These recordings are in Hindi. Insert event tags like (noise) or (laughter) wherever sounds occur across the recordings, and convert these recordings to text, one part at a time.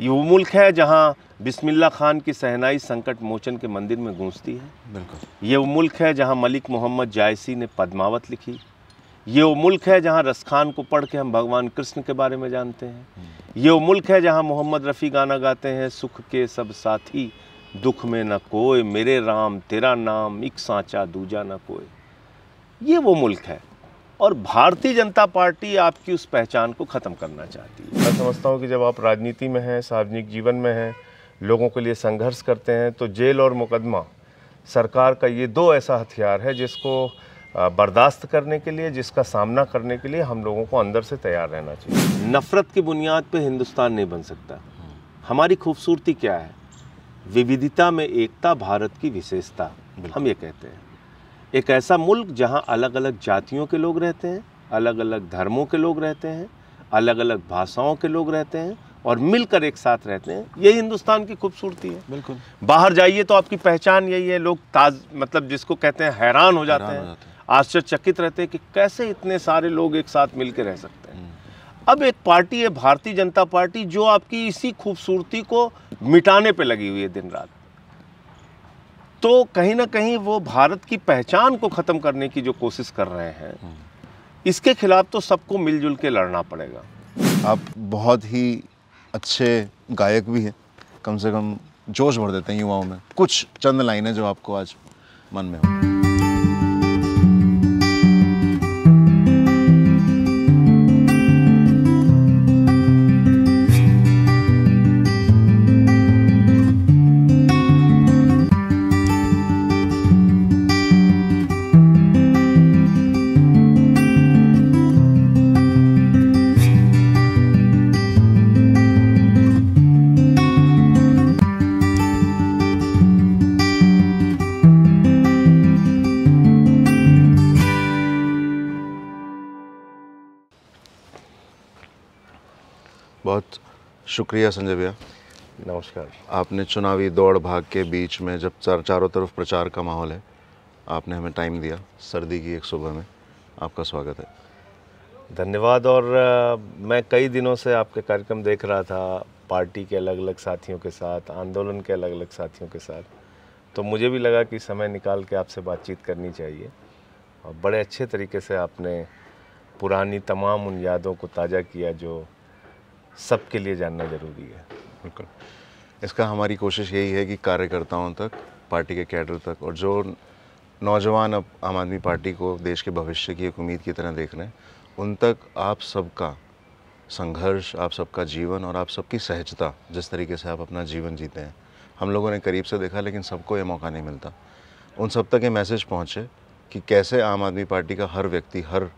ये वो मुल्क है जहाँ बिस्मिल्ला खान की सहनाई संकट मोचन के मंदिर में गूंजती है बिल्कुल ये वो मुल्क है जहाँ मलिक मोहम्मद जायसी ने पद्मावत लिखी ये वो मुल्क है जहाँ रसखान को पढ़ के हम भगवान कृष्ण के बारे में जानते हैं हम्म। ये वो मुल्क है जहाँ मोहम्मद रफ़ी गाना गाते हैं सुख के सब साथी दुख में न कोई मेरे राम तेरा नाम एक साँचा दूजा न कोई ये वो मुल्क है और भारतीय जनता पार्टी आपकी उस पहचान को ख़त्म करना चाहती है मैं समझता हूँ कि जब आप राजनीति में हैं सार्वजनिक जीवन में हैं लोगों के लिए संघर्ष करते हैं तो जेल और मुकदमा सरकार का ये दो ऐसा हथियार है जिसको बर्दाश्त करने के लिए जिसका सामना करने के लिए हम लोगों को अंदर से तैयार रहना चाहिए नफ़रत की बुनियाद पर हिंदुस्तान नहीं बन सकता हमारी खूबसूरती क्या है विविधता में एकता भारत की विशेषता हम ये कहते हैं एक ऐसा मुल्क जहाँ अलग अलग जातियों के लोग रहते हैं अलग अलग धर्मों के लोग रहते हैं अलग अलग भाषाओं के लोग रहते हैं और मिलकर एक साथ रहते हैं यही हिंदुस्तान की खूबसूरती है बिल्कुल बाहर जाइए तो आपकी पहचान यही है लोग ताज मतलब जिसको कहते हैं हैरान हो जाते हैं आश्चर्यचकित रहते हैं कि कैसे इतने सारे लोग एक साथ मिलकर रह सकते हैं हम्म। अब एक पार्टी है भारतीय जनता पार्टी जो आपकी इसी खूबसूरती को मिटाने पर लगी हुई है दिन रात तो कहीं ना कहीं वो भारत की पहचान को ख़त्म करने की जो कोशिश कर रहे हैं हम्म। इसके खिलाफ तो सबको मिलजुल के लड़ना पड़ेगा आप बहुत ही अच्छे गायक भी हैं कम से कम जोश भर देते हैं युवाओं में कुछ चंद लाइनें जो आपको आज मन में हो शुक्रिया संजय भैया नमस्कार आपने चुनावी दौड़ भाग के बीच में जब चार चारों तरफ प्रचार का माहौल है आपने हमें टाइम दिया सर्दी की एक सुबह में आपका स्वागत है धन्यवाद और आ, मैं कई दिनों से आपके कार्यक्रम देख रहा था पार्टी के अलग अलग साथियों के साथ आंदोलन के अलग अलग साथियों के साथ तो मुझे भी लगा कि समय निकाल के आपसे बातचीत करनी चाहिए और बड़े अच्छे तरीके से आपने पुरानी तमाम उन यादों को ताज़ा किया जो सबके लिए जानना जरूरी है बिल्कुल इसका हमारी कोशिश यही है कि कार्यकर्ताओं तक पार्टी के कैडर तक और जो नौजवान अब आम आदमी पार्टी को देश के भविष्य की एक उम्मीद की तरह देख रहे हैं उन तक आप सबका संघर्ष आप सबका जीवन और आप सबकी सहजता जिस तरीके से आप अपना जीवन जीते हैं हम लोगों ने करीब से देखा लेकिन सबको ये मौका नहीं मिलता उन सब तक ये मैसेज पहुँचे कि कैसे आम आदमी पार्टी का हर व्यक्ति हर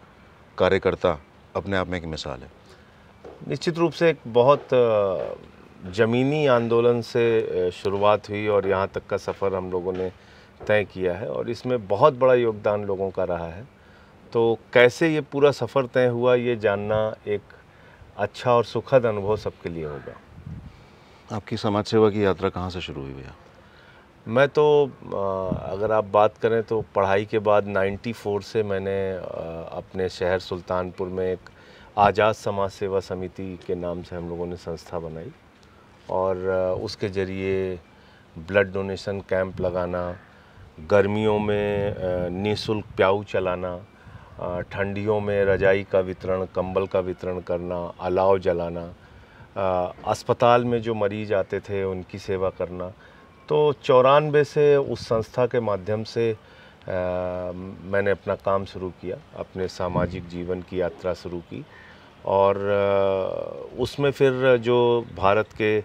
कार्यकर्ता अपने आप में एक मिसाल है निश्चित रूप से एक बहुत ज़मीनी आंदोलन से शुरुआत हुई और यहाँ तक का सफ़र हम लोगों ने तय किया है और इसमें बहुत बड़ा योगदान लोगों का रहा है तो कैसे ये पूरा सफ़र तय हुआ ये जानना एक अच्छा और सुखद अनुभव सबके लिए होगा आपकी समाज सेवा की यात्रा कहाँ से शुरू हुई भैया मैं तो अगर आप बात करें तो पढ़ाई के बाद 94 से मैंने अपने शहर सुल्तानपुर में एक आज़ाद समाज सेवा समिति के नाम से हम लोगों ने संस्था बनाई और उसके ज़रिए ब्लड डोनेशन कैंप लगाना गर्मियों में निःशुल्क प्याऊ चलाना ठंडियों में रजाई का वितरण कंबल का वितरण करना अलाव जलाना अस्पताल में जो मरीज आते थे उनकी सेवा करना तो चौरानवे से उस संस्था के माध्यम से आ, मैंने अपना काम शुरू किया अपने सामाजिक जीवन की यात्रा शुरू की और उसमें फिर जो भारत के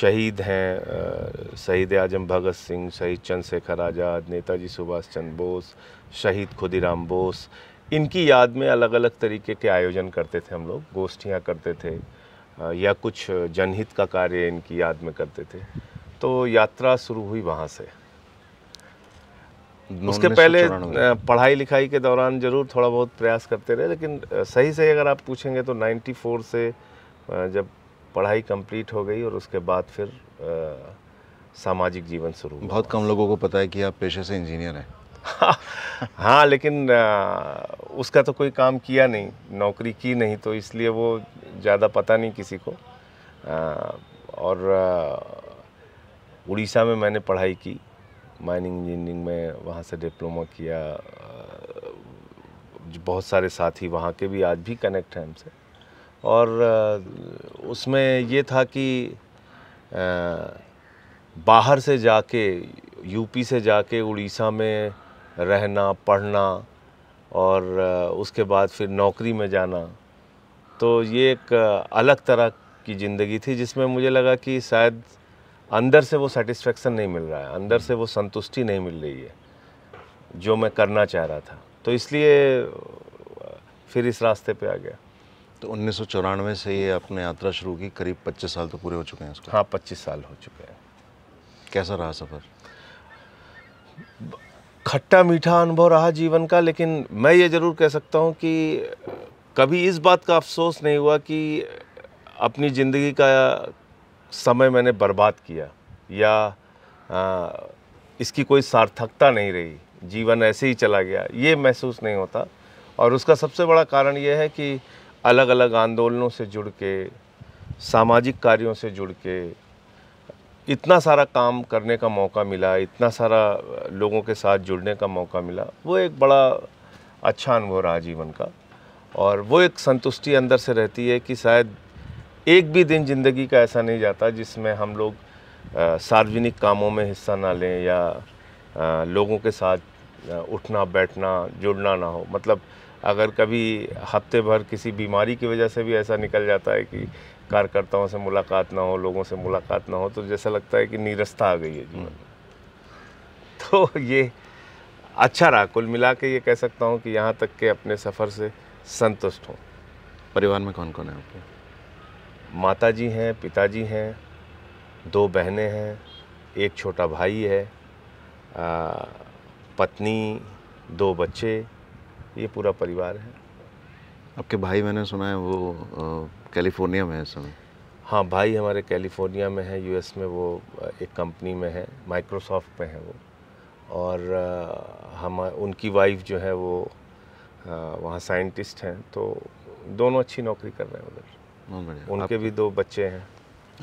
शहीद हैं शहीद आजम भगत सिंह शहीद चंद्रशेखर आज़ाद नेताजी सुभाष चंद्र बोस शहीद खुदीराम बोस इनकी याद में अलग अलग तरीके के आयोजन करते थे हम लोग गोष्ठियाँ करते थे या कुछ जनहित का कार्य इनकी याद में करते थे तो यात्रा शुरू हुई वहाँ से उसके पहले पढ़ाई लिखाई के दौरान ज़रूर थोड़ा बहुत प्रयास करते रहे लेकिन सही सही अगर आप पूछेंगे तो 94 से जब पढ़ाई कंप्लीट हो गई और उसके बाद फिर सामाजिक जीवन शुरू बहुत कम लोगों को पता है कि आप पेशे से इंजीनियर हैं (laughs) हाँ लेकिन आ, उसका तो कोई काम किया नहीं नौकरी की नहीं तो इसलिए वो ज़्यादा पता नहीं किसी को आ, और उड़ीसा में मैंने पढ़ाई की माइनिंग इंजीनियरिंग में वहाँ से डिप्लोमा किया बहुत सारे साथी वहाँ के भी आज भी कनेक्ट हैं हमसे और उसमें ये था कि बाहर से जाके यूपी से जाके उड़ीसा में रहना पढ़ना और उसके बाद फिर नौकरी में जाना तो ये एक अलग तरह की ज़िंदगी थी जिसमें मुझे लगा कि शायद अंदर से वो सेटिस्फेक्शन नहीं मिल रहा है अंदर से वो संतुष्टि नहीं मिल रही है जो मैं करना चाह रहा था तो इसलिए फिर इस रास्ते पे आ गया तो उन्नीस से ये आपने यात्रा शुरू की करीब 25 साल तो पूरे हो चुके हैं उसको हाँ 25 साल हो चुके हैं कैसा रहा सफ़र खट्टा मीठा अनुभव रहा जीवन का लेकिन मैं ये ज़रूर कह सकता हूँ कि कभी इस बात का अफसोस नहीं हुआ कि अपनी ज़िंदगी का समय मैंने बर्बाद किया या आ, इसकी कोई सार्थकता नहीं रही जीवन ऐसे ही चला गया ये महसूस नहीं होता और उसका सबसे बड़ा कारण यह है कि अलग अलग आंदोलनों से जुड़ के सामाजिक कार्यों से जुड़ के इतना सारा काम करने का मौका मिला इतना सारा लोगों के साथ जुड़ने का मौका मिला वो एक बड़ा अच्छा अनुभव रहा जीवन का और वो एक संतुष्टि अंदर से रहती है कि शायद एक भी दिन ज़िंदगी का ऐसा नहीं जाता जिसमें हम लोग सार्वजनिक कामों में हिस्सा ना लें या आ, लोगों के साथ उठना बैठना जुड़ना ना हो मतलब अगर कभी हफ्ते भर किसी बीमारी की वजह से भी ऐसा निकल जाता है कि कार्यकर्ताओं से मुलाकात ना हो लोगों से मुलाकात ना हो तो जैसा लगता है कि नीरसता आ गई है जीवन में तो ये अच्छा रहा कुल मिला के ये कह सकता हूँ कि यहाँ तक के अपने सफ़र से संतुष्ट हों परिवार में कौन कौन है आपके माता जी हैं पिताजी हैं दो बहनें हैं एक छोटा भाई है आ, पत्नी दो बच्चे ये पूरा परिवार है आपके भाई मैंने सुना है वो कैलिफोर्निया में है समय हाँ भाई हमारे कैलिफोर्निया में है यूएस में वो एक कंपनी में है माइक्रोसॉफ्ट में है वो और हम उनकी वाइफ जो है वो वहाँ साइंटिस्ट हैं तो दोनों अच्छी नौकरी कर रहे हैं उधर उनके भी दो बच्चे हैं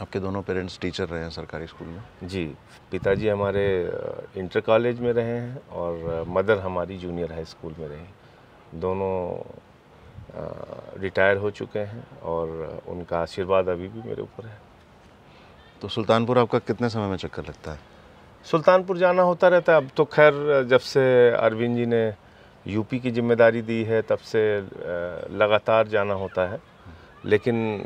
आपके दोनों पेरेंट्स टीचर रहे हैं सरकारी स्कूल में जी पिताजी हमारे इंटर कॉलेज में रहे हैं और मदर हमारी जूनियर हाई स्कूल में रहे दोनों रिटायर हो चुके हैं और उनका आशीर्वाद अभी भी मेरे ऊपर है तो सुल्तानपुर आपका कितने समय में चक्कर लगता है सुल्तानपुर जाना होता रहता है अब तो खैर जब से अरविंद जी ने यूपी की जिम्मेदारी दी है तब से लगातार जाना होता है लेकिन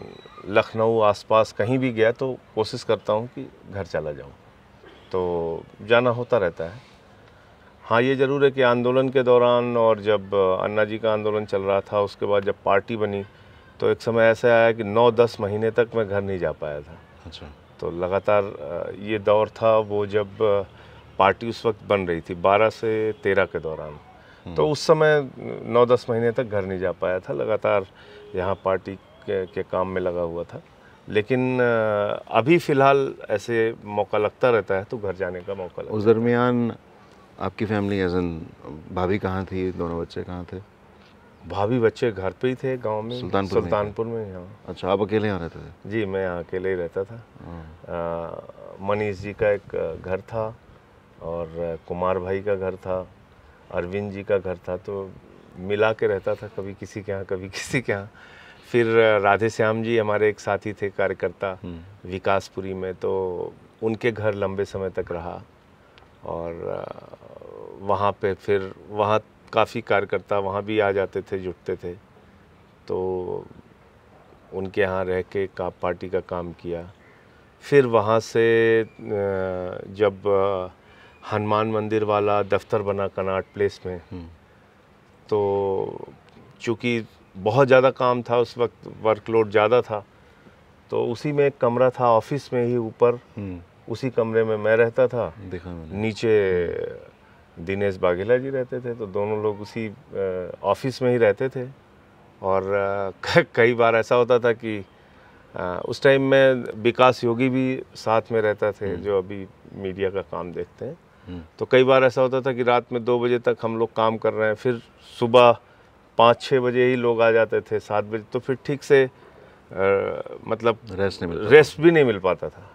लखनऊ आसपास कहीं भी गया तो कोशिश करता हूँ कि घर चला जाऊँ तो जाना होता रहता है हाँ ये ज़रूर है कि आंदोलन के दौरान और जब अन्ना जी का आंदोलन चल रहा था उसके बाद जब पार्टी बनी तो एक समय ऐसा आया कि नौ दस महीने तक मैं घर नहीं जा पाया था अच्छा तो लगातार ये दौर था वो जब पार्टी उस वक्त बन रही थी बारह से तेरह के दौरान तो हम्म। उस समय नौ दस महीने तक घर नहीं जा पाया था लगातार यहाँ पार्टी के, के काम में लगा हुआ था लेकिन अभी फ़िलहाल ऐसे मौका लगता रहता है तो घर जाने का मौका लगता उस दरमियान आपकी फैमिली एज एन भाभी कहाँ थी दोनों बच्चे कहाँ थे भाभी बच्चे घर पे ही थे गांव में सुल्तानपुर सुल्तानपुर में, यहाँ अच्छा आप अकेले यहाँ रहते थे जी मैं यहाँ अकेले ही रहता था हाँ। मनीष जी का एक घर था और कुमार भाई का घर था अरविंद जी का घर था तो मिला के रहता था कभी किसी के यहाँ कभी किसी के यहाँ फिर राधे श्याम जी हमारे एक साथी थे कार्यकर्ता हम्म। विकासपुरी में तो उनके घर लंबे समय तक रहा और वहाँ पे फिर वहाँ काफ़ी कार्यकर्ता वहाँ भी आ जाते थे जुटते थे तो उनके यहाँ रह के का पार्टी का काम किया फिर वहाँ से जब हनुमान मंदिर वाला दफ्तर बना कनाट प्लेस में हम्म। तो चूँकि बहुत ज़्यादा काम था उस वक्त वर्कलोड ज़्यादा था तो उसी में एक कमरा था ऑफिस में ही ऊपर हम्म। उसी कमरे में मैं रहता था देखा नीचे दिनेश बाघेला जी रहते थे तो दोनों लोग उसी ऑफिस में ही रहते थे और (laughs) कई बार ऐसा होता था कि आ, उस टाइम में विकास योगी भी साथ में रहता थे हम्म। जो अभी मीडिया का काम देखते हैं हम्म। तो कई बार ऐसा होता था कि रात में दो बजे तक हम लोग काम कर रहे हैं फिर सुबह पाँच छः बजे ही लोग आ जाते थे सात बजे तो फिर ठीक से आ, मतलब रेस्ट नहीं मिल रेस्ट भी नहीं मिल पाता था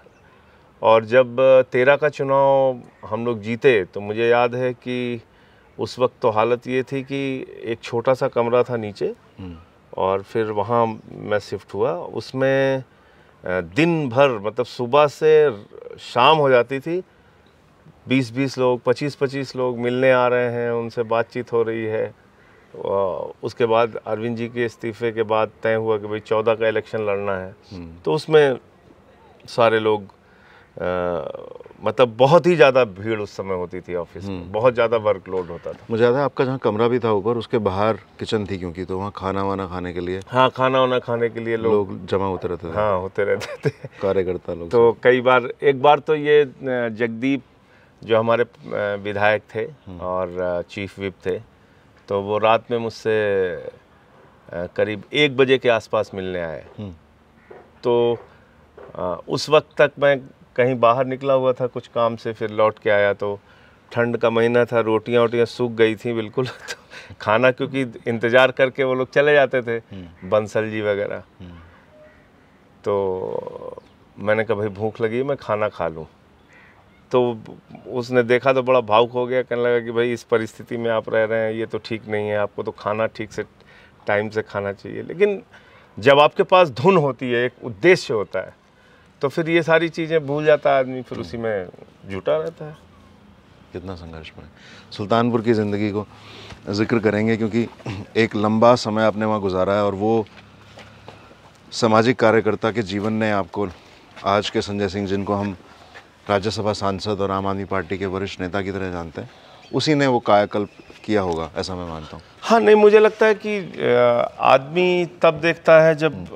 और जब तेरह का चुनाव हम लोग जीते तो मुझे याद है कि उस वक्त तो हालत ये थी कि एक छोटा सा कमरा था नीचे हम्म। और फिर वहाँ मैं शिफ्ट हुआ उसमें दिन भर मतलब सुबह से शाम हो जाती थी बीस बीस लोग पच्चीस पच्चीस लोग मिलने आ रहे हैं उनसे बातचीत हो रही है उसके बाद अरविंद जी के इस्तीफे के बाद तय हुआ कि भाई चौदह का इलेक्शन लड़ना है हम्म। तो उसमें सारे लोग आ, मतलब बहुत ही ज़्यादा भीड़ उस समय होती थी ऑफिस में हम्म। बहुत ज़्यादा वर्कलोड होता था मुझे याद है आपका जहाँ कमरा भी था ऊपर उसके बाहर किचन थी क्योंकि तो वहाँ खाना वाना खाने के लिए हाँ खाना वाना खाने के लिए लोग, लोग जमा होते रहते थे हाँ होते रहते थे कार्यकर्ता लोग तो कई बार एक बार तो ये जगदीप जो हमारे विधायक थे हम्म। और चीफ विप थे तो वो रात में मुझसे करीब एक बजे के आसपास मिलने आए हम्म। तो उस वक्त तक मैं कहीं बाहर निकला हुआ था कुछ काम से फिर लौट के आया तो ठंड का महीना था रोटियां वोटियाँ सूख गई थी बिल्कुल (laughs) तो खाना क्योंकि इंतज़ार करके वो लोग चले जाते थे हम्म। बंसल जी वगैरह हम्म। तो मैंने कहा भाई भूख लगी मैं खाना खा लूँ तो उसने देखा तो बड़ा भावुक हो गया कहने लगा कि भाई इस परिस्थिति में आप रह रहे हैं ये तो ठीक नहीं है आपको तो खाना ठीक से टाइम से खाना चाहिए लेकिन जब आपके पास धुन होती है एक उद्देश्य होता है तो फिर ये सारी चीज़ें भूल जाता है आदमी फिर उसी में जुटा रहता है कितना संघर्ष में सुल्तानपुर की ज़िंदगी को जिक्र करेंगे क्योंकि एक लंबा समय आपने वहाँ गुजारा है और वो सामाजिक कार्यकर्ता के जीवन ने आपको आज के संजय सिंह जिनको हम राज्यसभा सांसद और आम आदमी पार्टी के वरिष्ठ नेता की तरह जानते हैं उसी ने वो कायाकल्प किया होगा ऐसा मैं मानता हूँ हाँ नहीं मुझे लगता है कि आदमी तब देखता है जब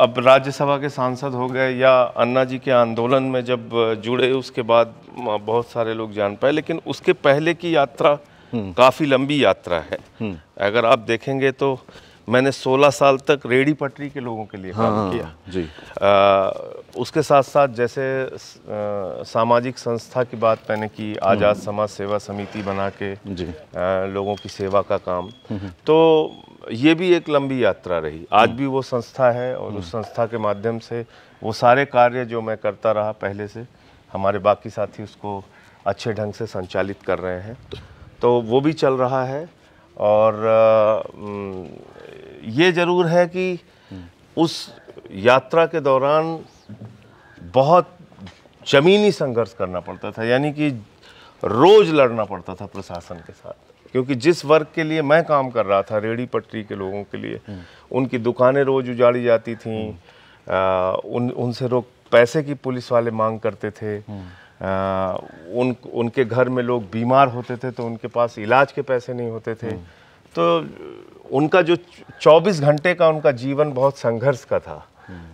अब राज्यसभा के सांसद हो गए या अन्ना जी के आंदोलन में जब जुड़े उसके बाद बहुत सारे लोग जान पाए लेकिन उसके पहले की यात्रा हम्म। काफ़ी लंबी यात्रा है हम्म। अगर आप देखेंगे तो मैंने 16 साल तक रेडी पटरी के लोगों के लिए हाँ, काम किया जी आ, उसके साथ साथ जैसे सामाजिक संस्था की बात मैंने की आज़ाद हम्म। समाज सेवा समिति बना के जी आ, लोगों की सेवा का काम हम्म, हम्म। तो ये भी एक लंबी यात्रा रही आज भी वो संस्था है और उस संस्था के माध्यम से वो सारे कार्य जो मैं करता रहा पहले से हमारे बाकी साथी उसको अच्छे ढंग से संचालित कर रहे हैं तो, तो वो भी चल रहा है और आ, ये ज़रूर है कि उस यात्रा के दौरान बहुत ज़मीनी संघर्ष करना पड़ता था यानी कि रोज़ लड़ना पड़ता था प्रशासन के साथ क्योंकि जिस वर्ग के लिए मैं काम कर रहा था रेड़ी पटरी के लोगों के लिए उनकी दुकानें रोज़ उजाड़ी जाती आ, उन उनसे लोग पैसे की पुलिस वाले मांग करते थे आ, उन उनके घर में लोग बीमार होते थे तो उनके पास इलाज के पैसे नहीं होते थे तो उनका जो 24 घंटे का उनका जीवन बहुत संघर्ष का था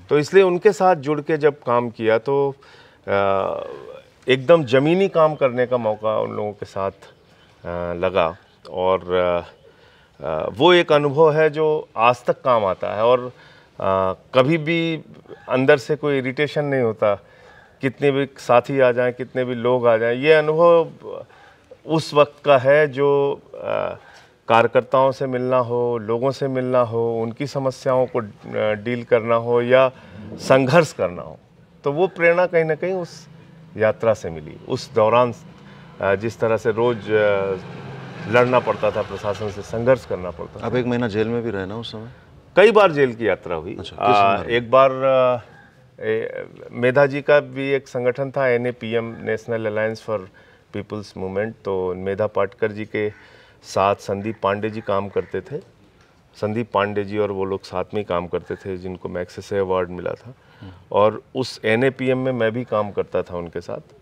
तो इसलिए उनके साथ जुड़ के जब काम किया तो एकदम ज़मीनी काम करने का मौका उन लोगों के साथ लगा और वो एक अनुभव है जो आज तक काम आता है और कभी भी अंदर से कोई इरिटेशन नहीं होता कितने भी साथी आ जाएं कितने भी लोग आ जाएं ये अनुभव उस वक्त का है जो कार्यकर्ताओं से मिलना हो लोगों से मिलना हो उनकी समस्याओं को डील करना हो या संघर्ष करना हो तो वो प्रेरणा कहीं ना कहीं उस यात्रा से मिली उस दौरान जिस तरह से रोज़ लड़ना पड़ता था प्रशासन से संघर्ष करना पड़ता था अब एक महीना जेल में भी रहना उस समय कई बार जेल की यात्रा हुई अच्छा, आ, एक बार मेधा जी का भी एक संगठन था N national alliance for people's movement तो मेधा पाटकर जी के साथ संदीप पांडे जी काम करते थे संदीप पांडे जी और वो लोग साथ में ही काम करते थे जिनको मैक्सेस से अवार्ड मिला था और उस एन में मैं भी काम करता था उनके साथ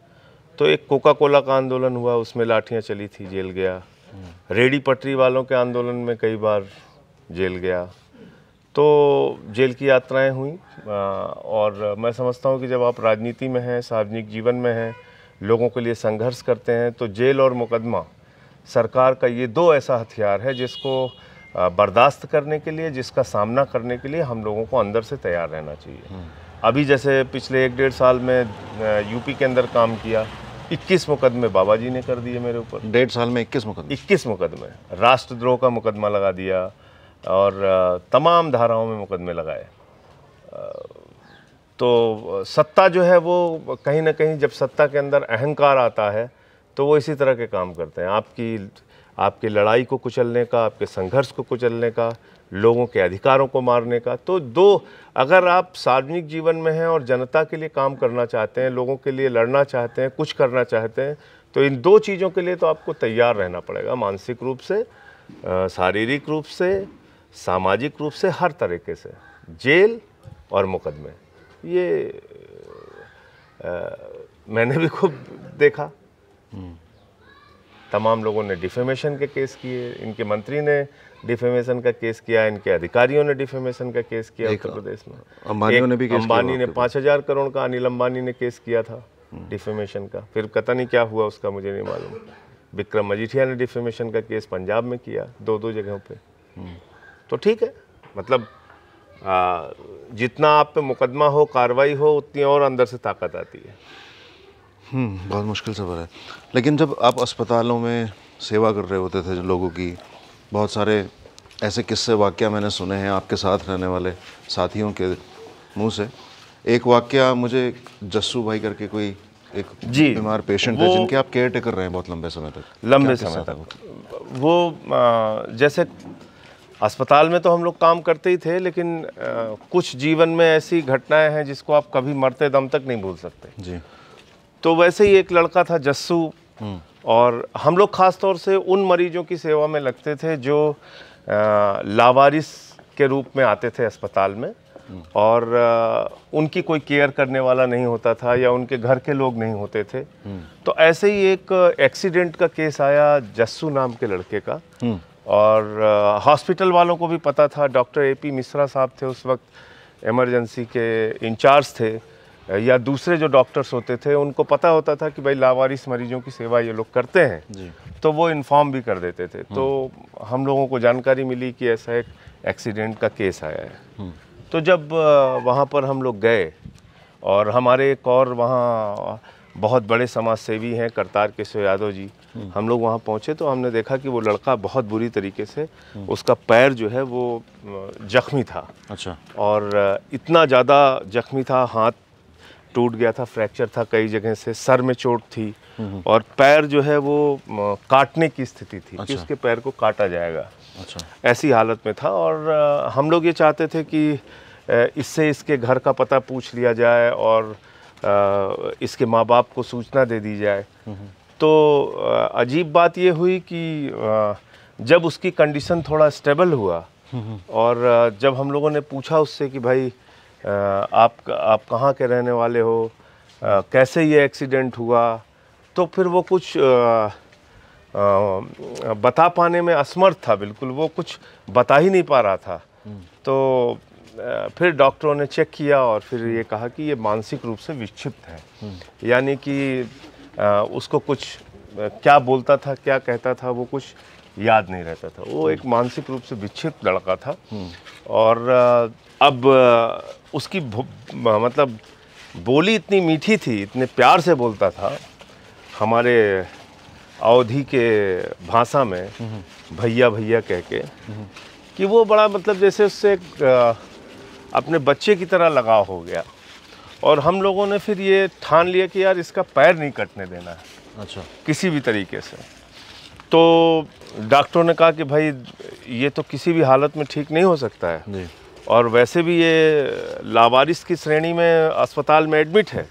तो एक कोका कोला का आंदोलन हुआ उसमें लाठियाँ चली थी जेल गया रेडी पटरी वालों के आंदोलन में कई बार जेल गया तो जेल की यात्राएं हुई और मैं समझता हूँ कि जब आप राजनीति में हैं सार्वजनिक जीवन में हैं लोगों के लिए संघर्ष करते हैं तो जेल और मुकदमा सरकार का ये दो ऐसा हथियार है जिसको बर्दाश्त करने के लिए जिसका सामना करने के लिए हम लोगों को अंदर से तैयार रहना चाहिए हम्म। अभी जैसे पिछले एक डेढ़ साल में यूपी के अंदर काम किया 21 मुकदमे बाबा जी ने कर दिए मेरे ऊपर डेढ़ साल में 21 मुकदमे 21 मुकदमे राष्ट्रद्रोह का मुकदमा लगा दिया और तमाम धाराओं में मुकदमे लगाए तो सत्ता जो है वो कहीं ना कहीं जब सत्ता के अंदर अहंकार आता है तो वो इसी तरह के काम करते हैं आपकी आपकी लड़ाई को कुचलने का आपके संघर्ष को कुचलने का लोगों के अधिकारों को मारने का तो दो अगर आप सार्वजनिक जीवन में हैं और जनता के लिए काम करना चाहते हैं लोगों के लिए लड़ना चाहते हैं कुछ करना चाहते हैं तो इन दो चीज़ों के लिए तो आपको तैयार रहना पड़ेगा मानसिक रूप से शारीरिक रूप से सामाजिक रूप से हर तरीके से जेल और मुकदमे ये आ, मैंने भी खूब देखा तमाम लोगों ने डिफेमेशन के केस किए इनके मंत्री ने डिफेमेशन का केस किया इनके अधिकारियों ने डिफेमेशन का केस किया उत्तर प्रदेश में अंबानी ने भी अंबानी ने पाँच हज़ार करोड़ का अनिल अंबानी ने केस किया था डिफेमेशन का फिर पता नहीं क्या हुआ उसका मुझे नहीं मालूम विक्रम मजीठिया ने डिफेमेशन का केस पंजाब में किया दो दो जगहों पर तो ठीक है मतलब आ, जितना आप पे मुकदमा हो कार्रवाई हो उतनी और अंदर से ताकत आती है हम्म, बहुत मुश्किल सफर है लेकिन जब आप अस्पतालों में सेवा कर रहे होते थे लोगों की बहुत सारे ऐसे किस्से वाक्य मैंने सुने हैं आपके साथ रहने वाले साथियों के मुंह से एक वाक्य मुझे जस्सू भाई करके कोई एक जी बीमार पेशेंट है जिनके आप केयर टेकर रहे हैं बहुत लंबे समय तक लंबे समय तक वो जैसे अस्पताल में तो हम लोग काम करते ही थे लेकिन कुछ जीवन में ऐसी घटनाएं हैं जिसको आप कभी मरते दम तक नहीं भूल सकते जी तो वैसे ही एक लड़का था जस्सू और हम लोग ख़ास तौर से उन मरीजों की सेवा में लगते थे जो लावारिस के रूप में आते थे अस्पताल में और उनकी कोई केयर करने वाला नहीं होता था या उनके घर के लोग नहीं होते थे तो ऐसे ही एक एक्सीडेंट का केस आया जस्सू नाम के लड़के का और हॉस्पिटल वालों को भी पता था डॉक्टर ए पी मिश्रा साहब थे उस वक्त इमरजेंसी के इंचार्ज थे या दूसरे जो डॉक्टर्स होते थे उनको पता होता था कि भाई लावारिस मरीजों की सेवा ये लोग करते हैं तो वो इन्फॉर्म भी कर देते थे तो हम्म। हम लोगों को जानकारी मिली कि ऐसा एक एक्सीडेंट का केस आया है हम्म। तो जब वहाँ पर हम लोग गए और हमारे एक और वहाँ बहुत बड़े समाज सेवी हैं करतार केशव यादव जी हम्म। हम लोग वहाँ पहुँचे तो हमने देखा कि वो लड़का बहुत बुरी तरीके से उसका पैर जो है वो जख्मी था अच्छा और इतना ज़्यादा जख्मी था हाथ टूट गया था फ्रैक्चर था कई जगह से सर में चोट थी हम्म, हम्म। और पैर जो है वो काटने की स्थिति थी अच्छा। कि उसके पैर को काटा जाएगा अच्छा। ऐसी हालत में था और हम लोग ये चाहते थे कि इससे इसके घर का पता पूछ लिया जाए और इसके माँ बाप को सूचना दे दी जाए हम्म, तो अजीब बात ये हुई कि जब उसकी कंडीशन थोड़ा स्टेबल हुआ और जब हम लोगों ने पूछा उससे कि भाई आप आप कहाँ के रहने वाले हो आ, कैसे ये एक्सीडेंट हुआ तो फिर वो कुछ आ, आ, बता पाने में असमर्थ था बिल्कुल वो कुछ बता ही नहीं पा रहा था हम्म। तो फिर डॉक्टरों ने चेक किया और फिर ये कहा कि ये मानसिक रूप से विक्षिप्त है हम्म। यानी कि उसको कुछ क्या बोलता था क्या कहता था वो कुछ याद नहीं रहता था वो एक हम्म। मानसिक रूप से विक्षिप्त लड़का था और अब उसकी मतलब बोली इतनी मीठी थी इतने प्यार से बोलता था हमारे अवधि के भाषा में भैया भैया कह के कि वो बड़ा मतलब जैसे उससे अपने बच्चे की तरह लगाव हो गया और हम लोगों ने फिर ये ठान लिया कि यार इसका पैर नहीं कटने देना है अच्छा किसी भी तरीके से तो डॉक्टरों ने कहा कि भाई ये तो किसी भी हालत में ठीक नहीं हो सकता है और वैसे भी ये लावारिस की श्रेणी में अस्पताल में एडमिट है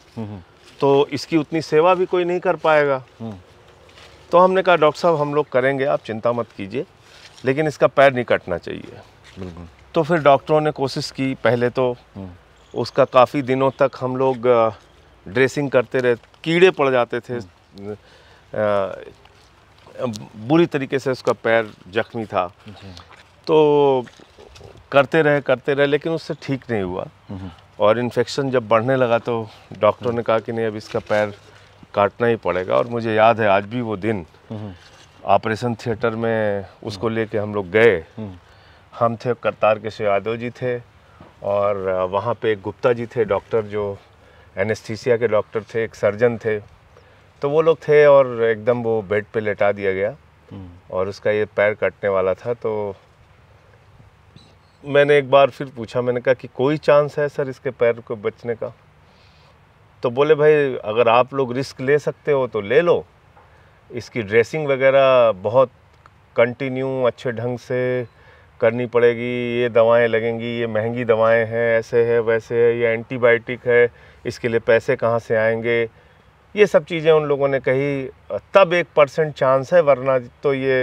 तो इसकी उतनी सेवा भी कोई नहीं कर पाएगा तो हमने कहा डॉक्टर साहब हम लोग करेंगे आप चिंता मत कीजिए लेकिन इसका पैर नहीं कटना चाहिए तो फिर डॉक्टरों ने कोशिश की पहले तो उसका काफ़ी दिनों तक हम लोग ड्रेसिंग करते रहे कीड़े पड़ जाते थे हम्म। बुरी तरीके से उसका पैर जख्मी था तो करते रहे करते रहे लेकिन उससे ठीक नहीं हुआ हम्म। और इन्फेक्शन जब बढ़ने लगा तो डॉक्टर ने कहा कि नहीं अब इसका पैर काटना ही पड़ेगा और मुझे याद है आज भी वो दिन ऑपरेशन हम्म। थिएटर में उसको हम्म। लेके हम लोग गए हम थे करतार किशोर यादव जी थे और वहाँ पे गुप्ता जी थे डॉक्टर जो एनेस्थीसिया के डॉक्टर थे एक सर्जन थे तो वो लोग थे और एकदम वो बेड पे लेटा दिया गया और उसका ये पैर कटने वाला था तो मैंने एक बार फिर पूछा मैंने कहा कि कोई चांस है सर इसके पैर को बचने का तो बोले भाई अगर आप लोग रिस्क ले सकते हो तो ले लो इसकी ड्रेसिंग वगैरह बहुत कंटिन्यू अच्छे ढंग से करनी पड़ेगी ये दवाएं लगेंगी ये महंगी दवाएं हैं ऐसे है वैसे है ये एंटीबायोटिक है इसके लिए पैसे कहाँ से आएंगे ये सब चीज़ें उन लोगों ने कही तब एक परसेंट चांस है वरना तो ये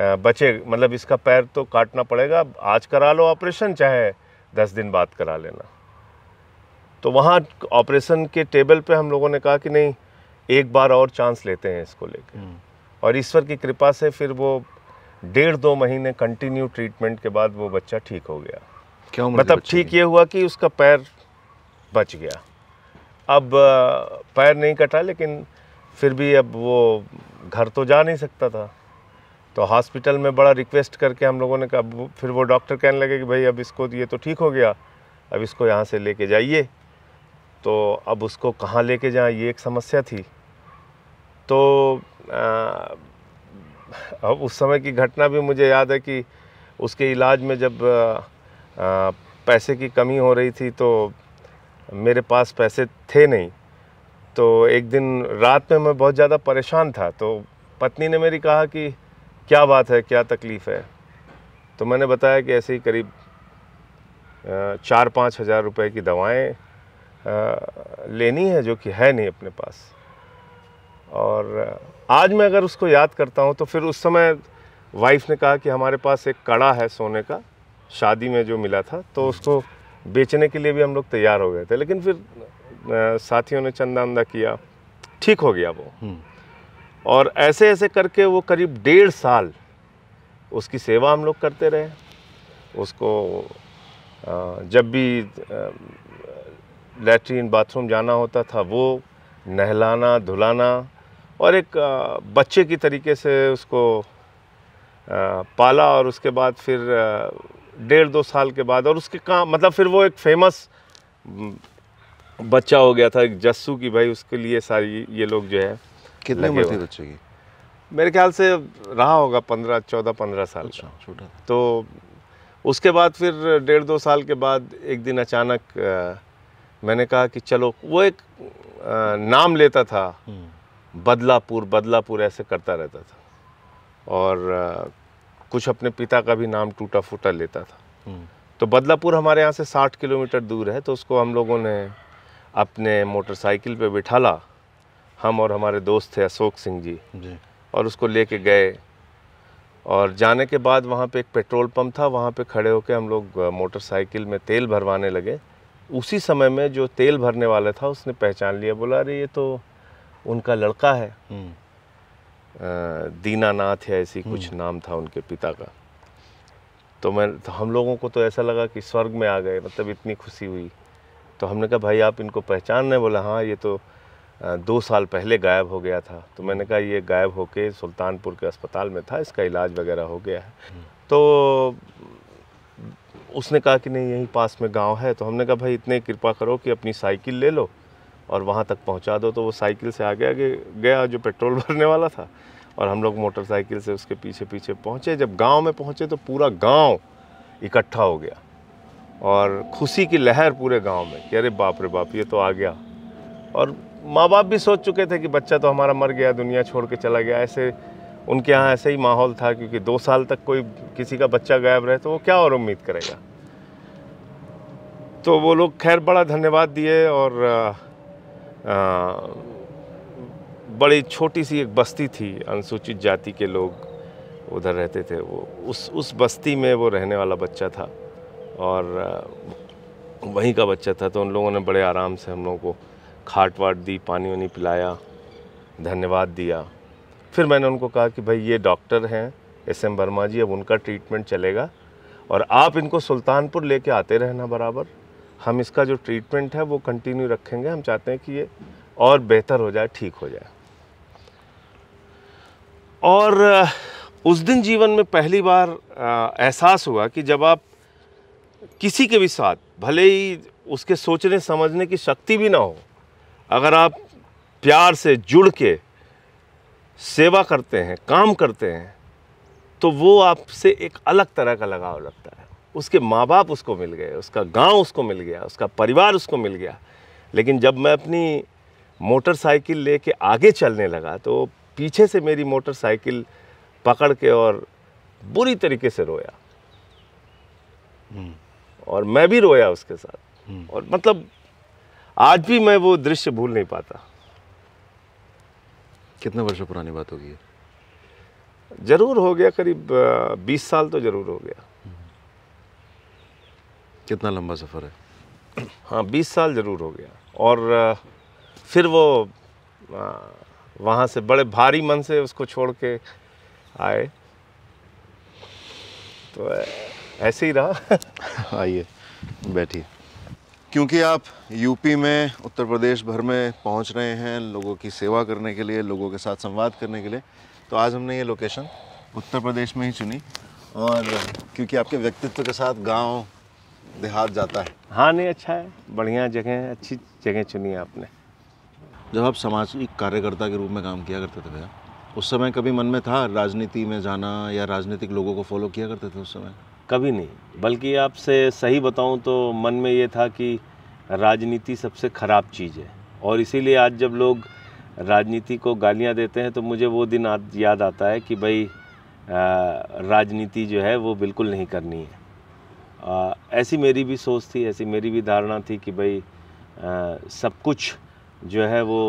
बचे मतलब इसका पैर तो काटना पड़ेगा आज करा लो ऑपरेशन चाहे दस दिन बाद करा लेना तो वहाँ ऑपरेशन के टेबल पे हम लोगों ने कहा कि नहीं एक बार और चांस लेते हैं इसको लेकर हम्म। और ईश्वर की कृपा से फिर वो डेढ़ दो महीने कंटिन्यू ट्रीटमेंट के बाद वो बच्चा ठीक हो गया क्यों मतलब ठीक ये हुआ कि उसका पैर बच गया अब पैर नहीं कटा लेकिन फिर भी अब वो घर तो जा नहीं सकता था तो हॉस्पिटल में बड़ा रिक्वेस्ट करके हम लोगों ने कहा फिर वो डॉक्टर कहने लगे कि भाई अब इसको ये तो ठीक हो गया अब इसको यहाँ से लेके जाइए तो अब उसको कहाँ लेके जाएं ये एक समस्या थी तो अब उस समय की घटना भी मुझे याद है कि उसके इलाज में जब आ, पैसे की कमी हो रही थी तो मेरे पास पैसे थे नहीं तो एक दिन रात में मैं बहुत ज़्यादा परेशान था तो पत्नी ने मेरी कहा कि क्या बात है क्या तकलीफ़ है तो मैंने बताया कि ऐसे ही करीब चार पाँच हज़ार रुपये की दवाएं लेनी है जो कि है नहीं अपने पास और आज मैं अगर उसको याद करता हूँ तो फिर उस समय वाइफ ने कहा कि हमारे पास एक कड़ा है सोने का शादी में जो मिला था तो उसको बेचने के लिए भी हम लोग तैयार हो गए थे लेकिन फिर साथियों ने चंदा किया ठीक हो गया वो हम्म। और ऐसे ऐसे करके वो करीब डेढ़ साल उसकी सेवा हम लोग करते रहे उसको जब भी लेट्रीन बाथरूम जाना होता था वो नहलाना धुलाना और एक बच्चे की तरीके से उसको पाला और उसके बाद फिर डेढ़ दो साल के बाद और उसके काम मतलब फिर वो एक फेमस बच्चा हो गया था एक जस्सू की भाई उसके लिए सारी ये लोग जो है कितने उम्र थी बच्चे की मेरे ख्याल से रहा होगा पंद्रह चौदह पंद्रह साल अच्छा, छोटा तो उसके बाद फिर डेढ़ दो साल के बाद एक दिन अचानक मैंने कहा कि चलो वो एक नाम लेता था हम्म। बदलापुर बदलापुर ऐसे करता रहता था और कुछ अपने पिता का भी नाम टूटा फूटा लेता था हम्म। तो बदलापुर हमारे यहाँ से साठ किलोमीटर दूर है तो उसको हम लोगों ने अपने मोटरसाइकिल पे बिठाला हम और हमारे दोस्त थे अशोक सिंह जी जी और उसको लेके गए और जाने के बाद वहाँ पे एक पेट्रोल पंप था वहाँ पे खड़े होकर हम लोग मोटरसाइकिल में तेल भरवाने लगे उसी समय में जो तेल भरने वाला था उसने पहचान लिया बोला अरे ये तो उनका लड़का है हम्म। दीनानाथ या ऐसी कुछ हम्म। नाम था उनके पिता का तो मैं तो हम लोगों को तो ऐसा लगा कि स्वर्ग में आ गए मतलब इतनी खुशी हुई तो हमने कहा भाई आप इनको पहचान नहीं बोला हाँ ये तो दो साल पहले गायब हो गया था तो मैंने कहा ये गायब होके सुल्तानपुर के अस्पताल में था इसका इलाज वगैरह हो गया है हम्म। तो उसने कहा कि नहीं यहीं पास में गांव है तो हमने कहा भाई इतने कृपा करो कि अपनी साइकिल ले लो और वहाँ तक पहुँचा दो तो वो साइकिल से आगे आगे गया जो पेट्रोल (laughs) भरने वाला था और हम लोग मोटरसाइकिल से उसके पीछे पीछे पहुँचे जब गाँव में पहुँचे तो पूरा गाँव इकट्ठा हो गया और खुशी की लहर पूरे गाँव में कि अरे बाप रे बाप ये तो आ गया और माँ बाप भी सोच चुके थे कि बच्चा तो हमारा मर गया दुनिया छोड़ के चला गया ऐसे उनके यहाँ ऐसे ही माहौल था क्योंकि दो साल तक कोई किसी का बच्चा गायब रहे तो वो क्या और उम्मीद करेगा तो वो लोग खैर बड़ा धन्यवाद दिए और आ, आ, बड़ी छोटी सी एक बस्ती थी अनुसूचित जाति के लोग उधर रहते थे वो उस उस बस्ती में वो रहने वाला बच्चा था और वहीं का बच्चा था तो उन लोगों ने बड़े आराम से हम लोगों को खाट वाट दी पानी वानी पिलाया धन्यवाद दिया फिर मैंने उनको कहा कि भाई ये डॉक्टर हैं एस एम वर्मा जी अब उनका ट्रीटमेंट चलेगा और आप इनको सुल्तानपुर लेके आते रहना बराबर हम इसका जो ट्रीटमेंट है वो कंटिन्यू रखेंगे हम चाहते हैं कि ये और बेहतर हो जाए ठीक हो जाए और उस दिन जीवन में पहली बार एहसास हुआ कि जब आप किसी के भी साथ भले ही उसके सोचने समझने की शक्ति भी ना हो अगर आप प्यार से जुड़ के सेवा करते हैं काम करते हैं तो वो आपसे एक अलग तरह का लगाव लगता है उसके माँ बाप उसको मिल गए उसका गांव उसको मिल गया उसका परिवार उसको मिल गया लेकिन जब मैं अपनी मोटरसाइकिल ले कर आगे चलने लगा तो पीछे से मेरी मोटरसाइकिल पकड़ के और बुरी तरीके से रोया हम्म। और मैं भी रोया उसके साथ हम्म। और मतलब आज भी मैं वो दृश्य भूल नहीं पाता कितने वर्षों पुरानी बात होगी जरूर हो गया करीब बीस साल तो जरूर हो गया कितना लंबा सफ़र है हाँ बीस साल जरूर हो गया और फिर वो वहाँ से बड़े भारी मन से उसको छोड़ के आए तो ऐसे ही रहा (laughs) आइए बैठिए क्योंकि आप यूपी में उत्तर प्रदेश भर में पहुंच रहे हैं लोगों की सेवा करने के लिए लोगों के साथ संवाद करने के लिए तो आज हमने ये लोकेशन उत्तर प्रदेश में ही चुनी और क्योंकि आपके व्यक्तित्व के साथ गांव देहात जाता है हाँ नहीं अच्छा है बढ़िया जगह है अच्छी जगह चुनी है आपने जब आप सामाजिक कार्यकर्ता के रूप में काम किया करते थे भैया उस समय कभी मन में था राजनीति में जाना या राजनीतिक लोगों को फॉलो किया करते थे उस समय कभी नहीं बल्कि आपसे सही बताऊं तो मन में ये था कि राजनीति सबसे ख़राब चीज़ है और इसीलिए आज जब लोग राजनीति को गालियां देते हैं तो मुझे वो दिन याद आता है कि भाई राजनीति जो है वो बिल्कुल नहीं करनी है आ, ऐसी मेरी भी सोच थी ऐसी मेरी भी धारणा थी कि भाई आ, सब कुछ जो है वो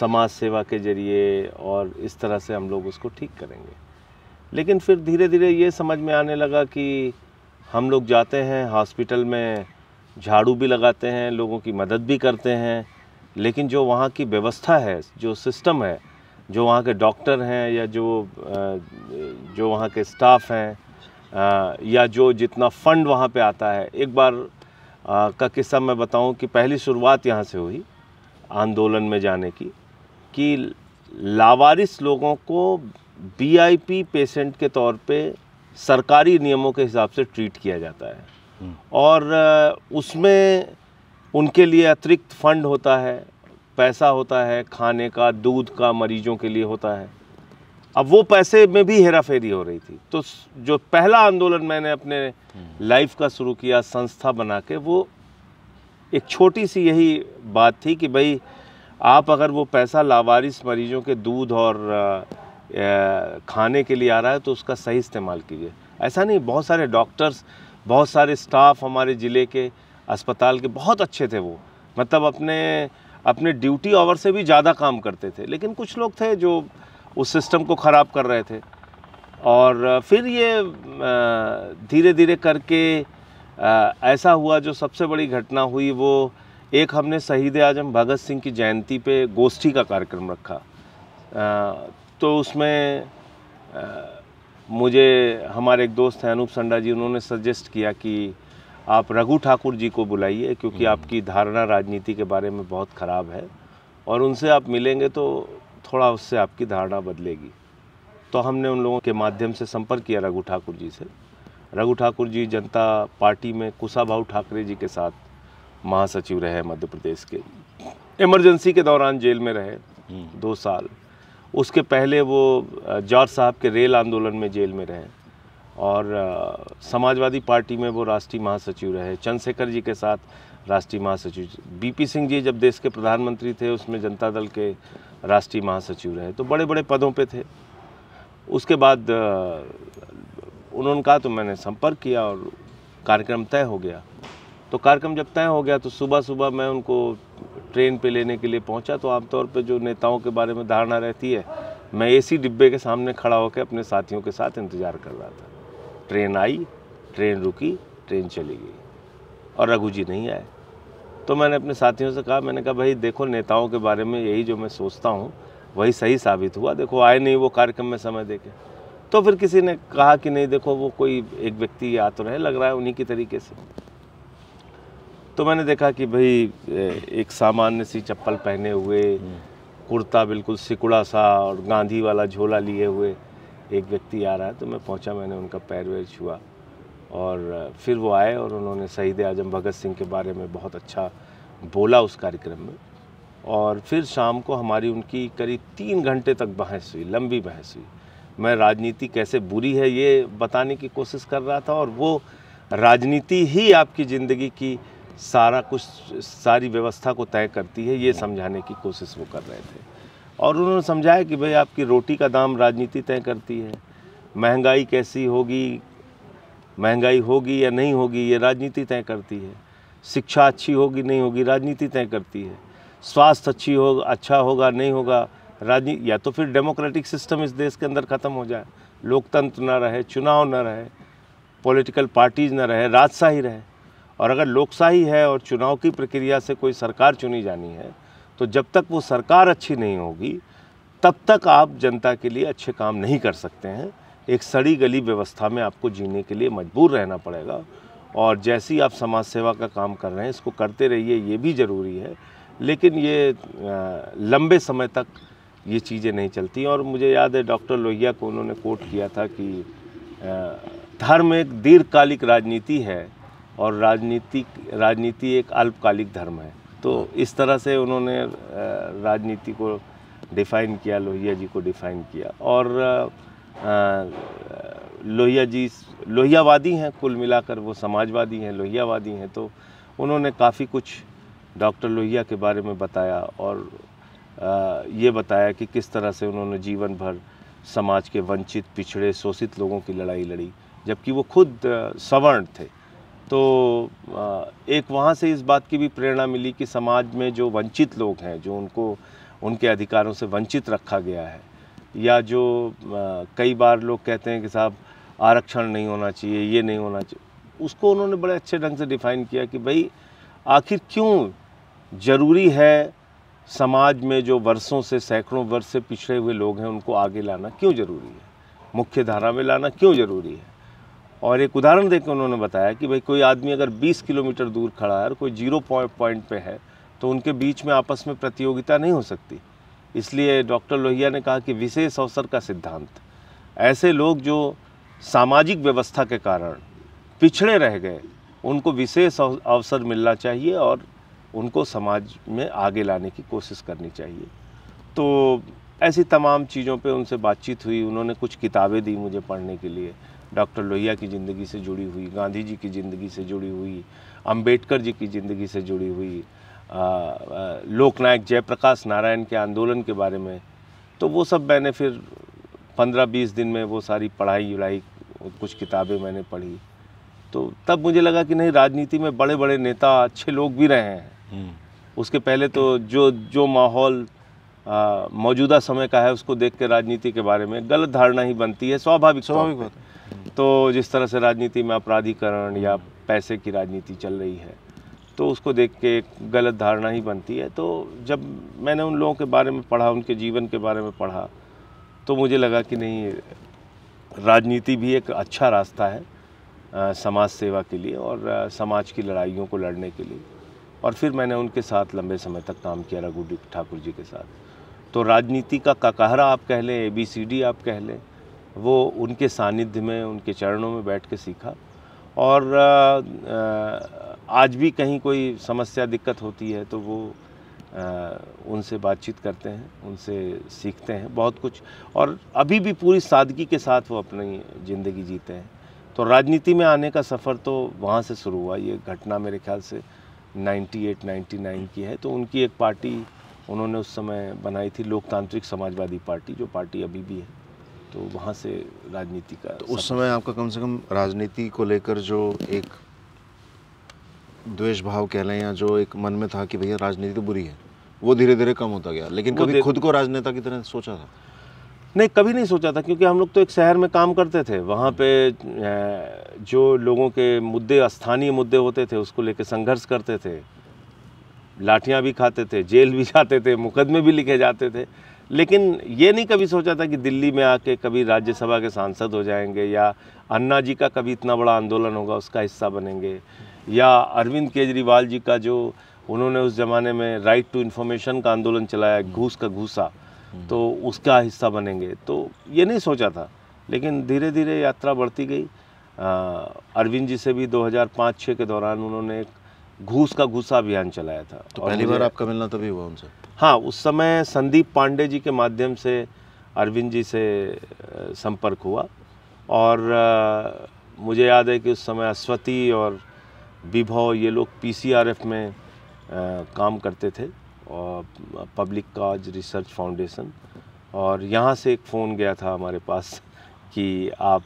समाज सेवा के ज़रिए और इस तरह से हम लोग उसको ठीक करेंगे लेकिन फिर धीरे धीरे ये समझ में आने लगा कि हम लोग जाते हैं हॉस्पिटल में झाड़ू भी लगाते हैं लोगों की मदद भी करते हैं लेकिन जो वहाँ की व्यवस्था है जो सिस्टम है जो वहाँ के डॉक्टर हैं या जो जो वहाँ के स्टाफ हैं या जो जितना फ़ंड वहाँ पे आता है एक बार का किस्सा मैं बताऊँ कि पहली शुरुआत यहाँ से हुई आंदोलन में जाने की कि लावारिस लोगों को बीआईपी पेशेंट के तौर पे सरकारी नियमों के हिसाब से ट्रीट किया जाता है हम्म। और उसमें उनके लिए अतिरिक्त फंड होता है पैसा होता है खाने का दूध का मरीजों के लिए होता है अब वो पैसे में भी हेरा फेरी हो रही थी तो जो पहला आंदोलन मैंने अपने लाइफ हम्म। का शुरू किया संस्था बना के वो एक छोटी सी यही बात थी कि भाई आप अगर वो पैसा लावारिस मरीजों के दूध और खाने के लिए आ रहा है तो उसका सही इस्तेमाल कीजिए ऐसा नहीं बहुत सारे डॉक्टर्स बहुत सारे स्टाफ हमारे ज़िले के अस्पताल के बहुत अच्छे थे वो मतलब अपने अपने ड्यूटी आवर से भी ज़्यादा काम करते थे लेकिन कुछ लोग थे जो उस सिस्टम को ख़राब कर रहे थे और फिर ये धीरे धीरे करके ऐसा हुआ जो सबसे बड़ी घटना हुई वो एक हमने शहीद आजम भगत सिंह की जयंती पे गोष्ठी का कार्यक्रम रखा तो उसमें आ, मुझे हमारे एक दोस्त हैं अनूप संडा जी उन्होंने सजेस्ट किया कि आप रघु ठाकुर जी को बुलाइए क्योंकि हम्म। आपकी धारणा राजनीति के बारे में बहुत ख़राब है और उनसे आप मिलेंगे तो थोड़ा उससे आपकी धारणा बदलेगी तो हमने उन लोगों के माध्यम से संपर्क किया रघु ठाकुर जी से रघु ठाकुर जी जनता पार्टी में कुशाभा ठाकरे जी के साथ महासचिव रहे मध्य प्रदेश के इमरजेंसी के दौरान जेल में रहे हम्म। दो साल उसके पहले वो जॉर्ज साहब के रेल आंदोलन में जेल में रहे और समाजवादी पार्टी में वो राष्ट्रीय महासचिव रहे चंद्रशेखर जी के साथ राष्ट्रीय महासचिव बीपी सिंह जी जब देश के प्रधानमंत्री थे उसमें जनता दल के राष्ट्रीय महासचिव रहे तो बड़े बड़े पदों पे थे उसके बाद उन्होंने कहा तो मैंने संपर्क किया और कार्यक्रम तय हो गया तो कार्यक्रम जब तय हो गया तो सुबह सुबह मैं उनको ट्रेन पे लेने के लिए पहुंचा तो आमतौर पे जो नेताओं के बारे में धारणा रहती है मैं एसी डिब्बे के सामने खड़ा होकर अपने साथियों के साथ इंतज़ार कर रहा था ट्रेन आई ट्रेन रुकी ट्रेन चली गई और रघु जी नहीं आए तो मैंने अपने साथियों से कहा मैंने कहा भाई देखो नेताओं के बारे में यही जो मैं सोचता हूँ वही सही साबित हुआ देखो आए नहीं वो कार्यक्रम में समय दे के तो फिर किसी ने कहा कि नहीं देखो वो कोई एक व्यक्ति या तो रहे लग रहा है उन्हीं के तरीके से तो मैंने देखा कि भाई एक सामान्य सी चप्पल पहने हुए कुर्ता बिल्कुल सिकुड़ा सा और गांधी वाला झोला लिए हुए एक व्यक्ति आ रहा है तो मैं पहुंचा मैंने उनका पैर वैर छुआ और फिर वो आए और उन्होंने शहीद आजम भगत सिंह के बारे में बहुत अच्छा बोला उस कार्यक्रम में और फिर शाम को हमारी उनकी करीब तीन घंटे तक बहस हुई लंबी बहस हुई मैं राजनीति कैसे बुरी है ये बताने की कोशिश कर रहा था और वो राजनीति ही आपकी ज़िंदगी की सारा कुछ सारी व्यवस्था को तय करती है ये समझाने की कोशिश वो कर रहे थे और उन्होंने समझाया कि भाई आपकी रोटी का दाम राजनीति तय करती है महंगाई कैसी होगी महंगाई होगी या नहीं होगी ये राजनीति तय करती है शिक्षा अच्छी होगी नहीं होगी राजनीति तय करती है स्वास्थ्य अच्छी हो अच्छा होगा नहीं होगा राजनी या तो फिर डेमोक्रेटिक सिस्टम इस देश के अंदर ख़त्म हो जाए लोकतंत्र ना रहे चुनाव ना रहे पॉलिटिकल पार्टीज ना रहे राजशाही रहे और अगर लोकशाही है और चुनाव की प्रक्रिया से कोई सरकार चुनी जानी है तो जब तक वो सरकार अच्छी नहीं होगी तब तक आप जनता के लिए अच्छे काम नहीं कर सकते हैं एक सड़ी गली व्यवस्था में आपको जीने के लिए मजबूर रहना पड़ेगा और जैसे ही आप समाज सेवा का काम कर रहे हैं इसको करते रहिए ये भी ज़रूरी है लेकिन ये लंबे समय तक ये चीज़ें नहीं चलती और मुझे याद है डॉक्टर लोहिया को उन्होंने कोट किया था कि धर्म एक दीर्घकालिक राजनीति है और राजनीतिक राजनीति एक अल्पकालिक धर्म है तो इस तरह से उन्होंने राजनीति को डिफ़ाइन किया लोहिया जी को डिफ़ाइन किया और लोहिया जी लोहियावादी हैं कुल मिलाकर वो समाजवादी हैं लोहियावादी हैं तो उन्होंने काफ़ी कुछ डॉक्टर लोहिया के बारे में बताया और ये बताया कि किस तरह से उन्होंने जीवन भर समाज के वंचित पिछड़े शोषित लोगों की लड़ाई लड़ी जबकि वो खुद सवर्ण थे तो एक वहाँ से इस बात की भी प्रेरणा मिली कि समाज में जो वंचित लोग हैं जो उनको उनके अधिकारों से वंचित रखा गया है या जो कई बार लोग कहते हैं कि साहब आरक्षण नहीं होना चाहिए ये नहीं होना चाहिए उसको उन्होंने बड़े अच्छे ढंग से डिफ़ाइन किया कि भाई आखिर क्यों ज़रूरी है समाज में जो वर्षों से सैकड़ों वर्ष से पिछड़े हुए लोग हैं उनको आगे लाना क्यों ज़रूरी है मुख्य धारा में लाना क्यों ज़रूरी है और एक उदाहरण देकर उन्होंने बताया कि भाई कोई आदमी अगर 20 किलोमीटर दूर खड़ा है और कोई जीरो पॉइंट पे है तो उनके बीच में आपस में प्रतियोगिता नहीं हो सकती इसलिए डॉक्टर लोहिया ने कहा कि विशेष अवसर का सिद्धांत ऐसे लोग जो सामाजिक व्यवस्था के कारण पिछड़े रह गए उनको विशेष अवसर मिलना चाहिए और उनको समाज में आगे लाने की कोशिश करनी चाहिए तो ऐसी तमाम चीज़ों पे उनसे बातचीत हुई उन्होंने कुछ किताबें दी मुझे पढ़ने के लिए डॉक्टर लोहिया की ज़िंदगी से जुड़ी हुई गांधी जी की ज़िंदगी से जुड़ी हुई अंबेडकर जी की ज़िंदगी से जुड़ी हुई लोकनायक जयप्रकाश नारायण के आंदोलन के बारे में तो वो सब मैंने फिर पंद्रह बीस दिन में वो सारी पढ़ाई उड़ाई कुछ किताबें मैंने पढ़ी तो तब मुझे लगा कि नहीं राजनीति में बड़े बड़े नेता अच्छे लोग भी रहे हैं हम्म। उसके पहले तो जो जो माहौल मौजूदा समय का है उसको देख के राजनीति के बारे में गलत धारणा ही बनती है स्वाभाविक स्वाभाविक होता है तो जिस तरह से राजनीति में अपराधीकरण या पैसे की राजनीति चल रही है तो उसको देख के एक गलत धारणा ही बनती है तो जब मैंने उन लोगों के बारे में पढ़ा उनके जीवन के बारे में पढ़ा तो मुझे लगा कि नहीं राजनीति भी एक अच्छा रास्ता है आ, समाज सेवा के लिए और आ, समाज की लड़ाइयों को लड़ने के लिए और फिर मैंने उनके साथ लंबे समय तक काम किया रघु ठाकुर जी के साथ तो राजनीति का ककहरा आप कह लें ए बी सी डी आप कह लें वो उनके सानिध्य में उनके चरणों में बैठ के सीखा और आज भी कहीं कोई समस्या दिक्कत होती है तो वो उनसे बातचीत करते हैं उनसे सीखते हैं बहुत कुछ और अभी भी पूरी सादगी के साथ वो अपनी ज़िंदगी जीते हैं तो राजनीति में आने का सफ़र तो वहाँ से शुरू हुआ ये घटना मेरे ख्याल से 98 99 की है तो उनकी एक पार्टी उन्होंने उस समय बनाई थी लोकतांत्रिक समाजवादी पार्टी जो पार्टी अभी भी है तो वहाँ से राजनीति का तो उस समय आपका कम से कम राजनीति को लेकर जो एक द्वेष भाव कह लें या जो एक मन में था कि भैया राजनीति तो बुरी है वो धीरे धीरे कम होता गया लेकिन कभी खुद को राजनेता की तरह सोचा था नहीं कभी नहीं सोचा था क्योंकि हम लोग तो एक शहर में काम करते थे वहाँ पे जो लोगों के मुद्दे स्थानीय मुद्दे होते थे उसको लेके संघर्ष करते थे लाठियाँ भी खाते थे जेल भी (laughs) जाते थे मुकदमे भी लिखे जाते थे लेकिन ये नहीं कभी सोचा था कि दिल्ली में आके कभी राज्यसभा के सांसद हो जाएंगे या अन्ना जी का कभी इतना बड़ा आंदोलन होगा उसका हिस्सा बनेंगे या अरविंद केजरीवाल जी का जो उन्होंने उस ज़माने में राइट टू इन्फॉर्मेशन का आंदोलन चलाया घूस का घूसा तो उसका हिस्सा बनेंगे तो ये नहीं सोचा था लेकिन धीरे धीरे यात्रा बढ़ती गई अरविंद जी से भी 2005-6 के दौरान उन्होंने एक घूस का घूसा अभियान चलाया था तो पहली बार आपका मिलना तभी हुआ उनसे हाँ उस समय संदीप पांडे जी के माध्यम से अरविंद जी से संपर्क हुआ और आ, मुझे याद है कि उस समय अस्वती और विभव ये लोग पीसीआरएफ में आ, काम करते थे और पब्लिक काज रिसर्च फाउंडेशन और यहाँ से एक फ़ोन गया था हमारे पास (laughs) कि आप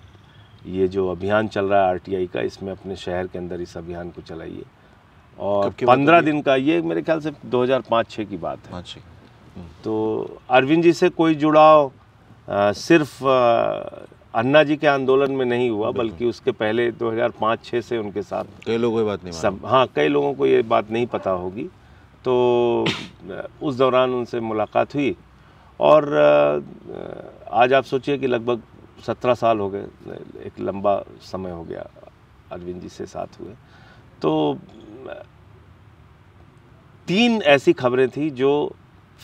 ये जो अभियान चल रहा है आरटीआई का इसमें अपने शहर के अंदर इस अभियान को चलाइए और पंद्रह दिन का ये मेरे ख्याल से दो हजार पाँच छः की बात है हम्म। तो अरविंद जी से कोई जुड़ाव सिर्फ अन्ना जी के आंदोलन में नहीं हुआ बल्कि उसके पहले 2005-6 से उनके साथ कई लोगों बात नहीं सब हाँ कई लोगों को ये बात नहीं पता होगी तो उस दौरान उनसे मुलाकात हुई और आज आप सोचिए कि लगभग सत्रह साल हो गए एक लंबा समय हो गया अरविंद जी से साथ हुए तो तीन ऐसी खबरें थी जो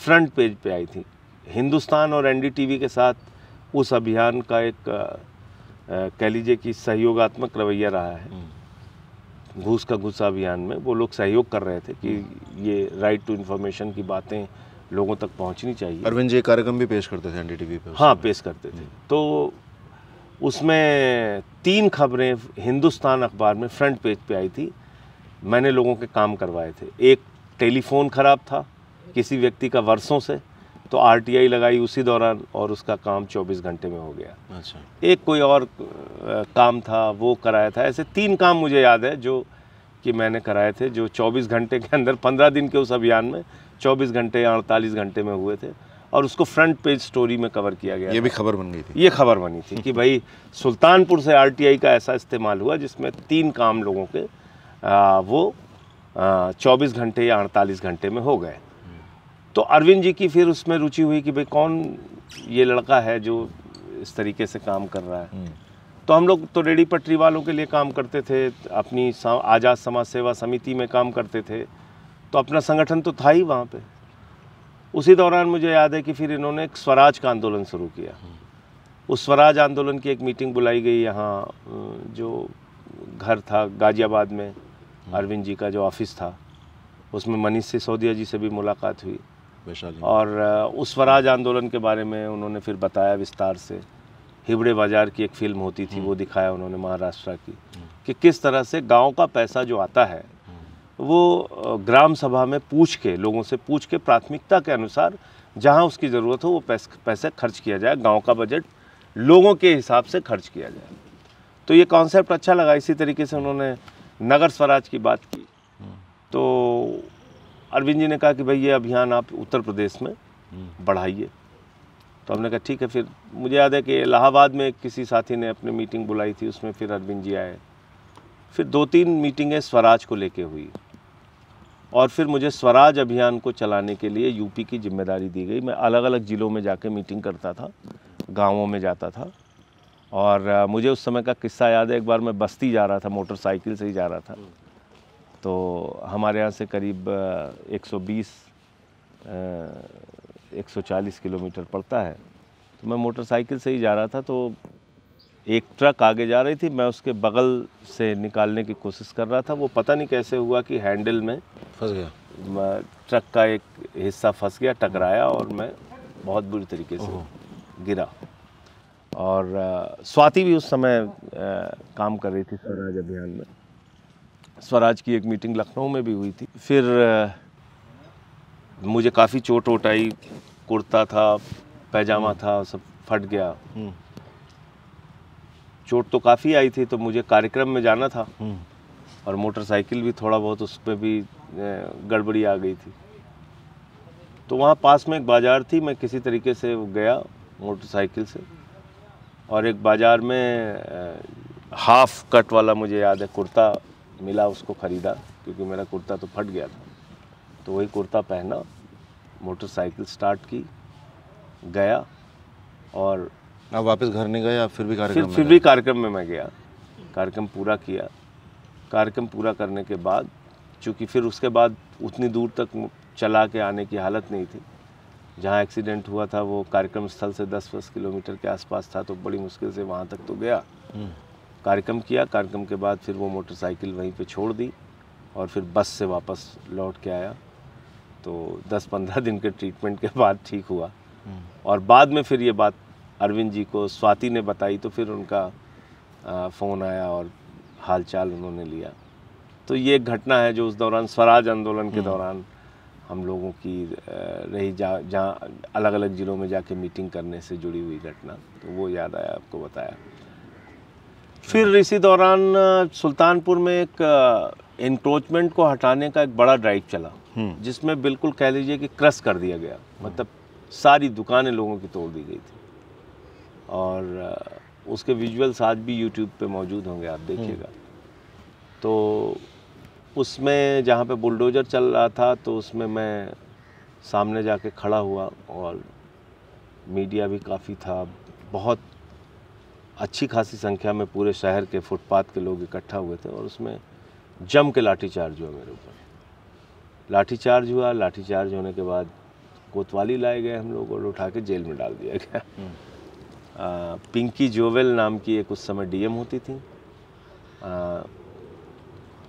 फ्रंट पेज पे आई थी हिंदुस्तान और एनडीटीवी के साथ उस अभियान का एक कह लीजिए कि सहयोगात्मक रवैया रहा है हम्म। घूस का घुसा अभियान में वो लोग सहयोग कर रहे थे कि हम्म। ये राइट टू इन्फॉर्मेशन की बातें लोगों तक पहुंचनी चाहिए अरविंद जी कार्यक्रम भी पेश करते थे एनडीटीवी पे हाँ पेश करते थे हम्म। तो उसमें तीन खबरें हिंदुस्तान अखबार में फ्रंट पेज पे आई थी मैंने लोगों के काम करवाए थे एक टेलीफोन ख़राब था किसी व्यक्ति का वर्षों से तो आरटीआई लगाई उसी दौरान और उसका काम 24 घंटे में हो गया अच्छा एक कोई और काम था वो कराया था ऐसे तीन काम मुझे याद है जो कि मैंने कराए थे जो 24 घंटे के अंदर 15 दिन के उस अभियान में 24 घंटे या अड़तालीस घंटे में हुए थे और उसको फ्रंट पेज स्टोरी में कवर किया गया ये भी खबर बन गई थी ये खबर बनी थी कि भाई सुल्तानपुर से आरटीआई का ऐसा इस्तेमाल हुआ जिसमें तीन काम लोगों के वो चौबीस घंटे या अड़तालीस घंटे में हो गए तो अरविंद जी की फिर उसमें रुचि हुई कि भाई कौन ये लड़का है जो इस तरीके से काम कर रहा है हम्म। तो हम लोग तो रेडी पटरी वालों के लिए काम करते थे अपनी आज़ाद समाज सेवा समिति में काम करते थे तो अपना संगठन तो था ही वहाँ पे उसी दौरान मुझे याद है कि फिर इन्होंने एक स्वराज का आंदोलन शुरू किया उस स्वराज आंदोलन की एक मीटिंग बुलाई गई यहाँ जो घर था गाज़ियाबाद में हम्म। अरविंद जी का जो ऑफिस था उसमें मनीष सिसोदिया जी से भी मुलाकात हुई और उस स्वराज आंदोलन के बारे में उन्होंने फिर बताया विस्तार से हिबड़े बाजार की एक फिल्म होती थी हम्म। वो दिखाया उन्होंने महाराष्ट्र की हम्म। कि किस तरह से गांव का पैसा जो आता है वो ग्राम सभा में पूछ के लोगों से पूछ के प्राथमिकता के अनुसार जहाँ उसकी ज़रूरत हो वो पैस, पैसे खर्च किया जाए गाँव का बजट लोगों के हिसाब से खर्च किया जाए तो ये कॉन्सेप्ट अच्छा लगा इसी तरीके से उन्होंने नगर स्वराज की बात की तो अरविंद जी ने कहा कि भाई ये अभियान आप उत्तर प्रदेश में बढ़ाइए तो हमने कहा ठीक है फिर मुझे याद है कि इलाहाबाद में किसी साथी ने अपनी मीटिंग बुलाई थी उसमें फिर अरविंद जी आए फिर दो तीन मीटिंगें स्वराज को लेके हुई और फिर मुझे स्वराज अभियान को चलाने के लिए यूपी की जिम्मेदारी दी गई मैं अलग अलग ज़िलों में जाके मीटिंग करता था गांवों में जाता था और मुझे उस समय का किस्सा याद है एक बार मैं बस्ती जा रहा था मोटरसाइकिल से ही जा रहा था हम्म। तो हमारे यहाँ से करीब 120 140 किलोमीटर पड़ता है तो मैं मोटरसाइकिल से ही जा रहा था तो एक ट्रक आगे जा रही थी मैं उसके बगल से निकालने की कोशिश कर रहा था वो पता नहीं कैसे हुआ कि हैंडल में फंस गया ट्रक का एक हिस्सा फंस गया टकराया और मैं बहुत बुरी तरीके से गिरा और स्वाति भी उस समय काम कर रही थी स्वराज अभियान में स्वराज की एक मीटिंग लखनऊ में भी हुई थी फिर मुझे काफ़ी चोट वोट आई कुर्ता था पैजामा था सब फट गया हम्म। चोट तो काफ़ी आई थी तो मुझे कार्यक्रम में जाना था हम्म। और मोटरसाइकिल भी थोड़ा बहुत उस पर भी गड़बड़ी आ गई थी तो वहाँ पास में एक बाज़ार थी मैं किसी तरीके से गया मोटरसाइकिल से और एक बाज़ार में हाफ़ कट वाला मुझे याद है कुर्ता मिला उसको ख़रीदा क्योंकि मेरा कुर्ता तो फट गया था तो वही कुर्ता पहना मोटरसाइकिल स्टार्ट की गया और आप वापस घर नहीं गया फिर भी कार्यक्रम फिर, फिर भी कार्यक्रम में मैं गया कार्यक्रम पूरा किया कार्यक्रम पूरा करने के बाद चूँकि फिर उसके बाद उतनी दूर तक चला के आने की हालत नहीं थी जहाँ एक्सीडेंट हुआ था वो कार्यक्रम स्थल से दस दस किलोमीटर के आसपास था तो बड़ी मुश्किल से वहाँ तक तो गया हम्म। कार्यक्रम किया कार्यक्रम के बाद फिर वो मोटरसाइकिल वहीं पे छोड़ दी और फिर बस से वापस लौट के आया तो दस पंद्रह दिन के ट्रीटमेंट के बाद ठीक हुआ हम्म। और बाद में फिर ये बात अरविंद जी को स्वाति ने बताई तो फिर उनका फ़ोन आया और हालचाल उन्होंने लिया तो ये एक घटना है जो उस दौरान स्वराज आंदोलन के हम्म। दौरान हम लोगों की रही जहाँ जहाँ अलग अलग ज़िलों में जाके मीटिंग करने से जुड़ी हुई घटना तो वो याद आया आपको बताया फिर इसी दौरान सुल्तानपुर में एक इंक्रोचमेंट को हटाने का एक बड़ा ड्राइव चला हम्म। जिसमें बिल्कुल कह लीजिए कि क्रस कर दिया गया मतलब सारी दुकानें लोगों की तोड़ दी गई थी और उसके विजुअल्स आज भी यूट्यूब पे मौजूद होंगे आप देखिएगा हम्म। तो उसमें जहाँ पे बुलडोज़र चल रहा था तो उसमें मैं सामने जाके खड़ा हुआ और मीडिया भी काफ़ी था बहुत अच्छी खासी संख्या में पूरे शहर के फुटपाथ के लोग इकट्ठा हुए थे और उसमें जम के लाठीचार्ज हुआ मेरे ऊपर लाठीचार्ज हुआ लाठीचार्ज होने के बाद कोतवाली लाए गए हम लोग और उठा के जेल में डाल दिया गया हम्म। आ, पिंकी जोवेल नाम की एक उस समय डीएम होती थी आ,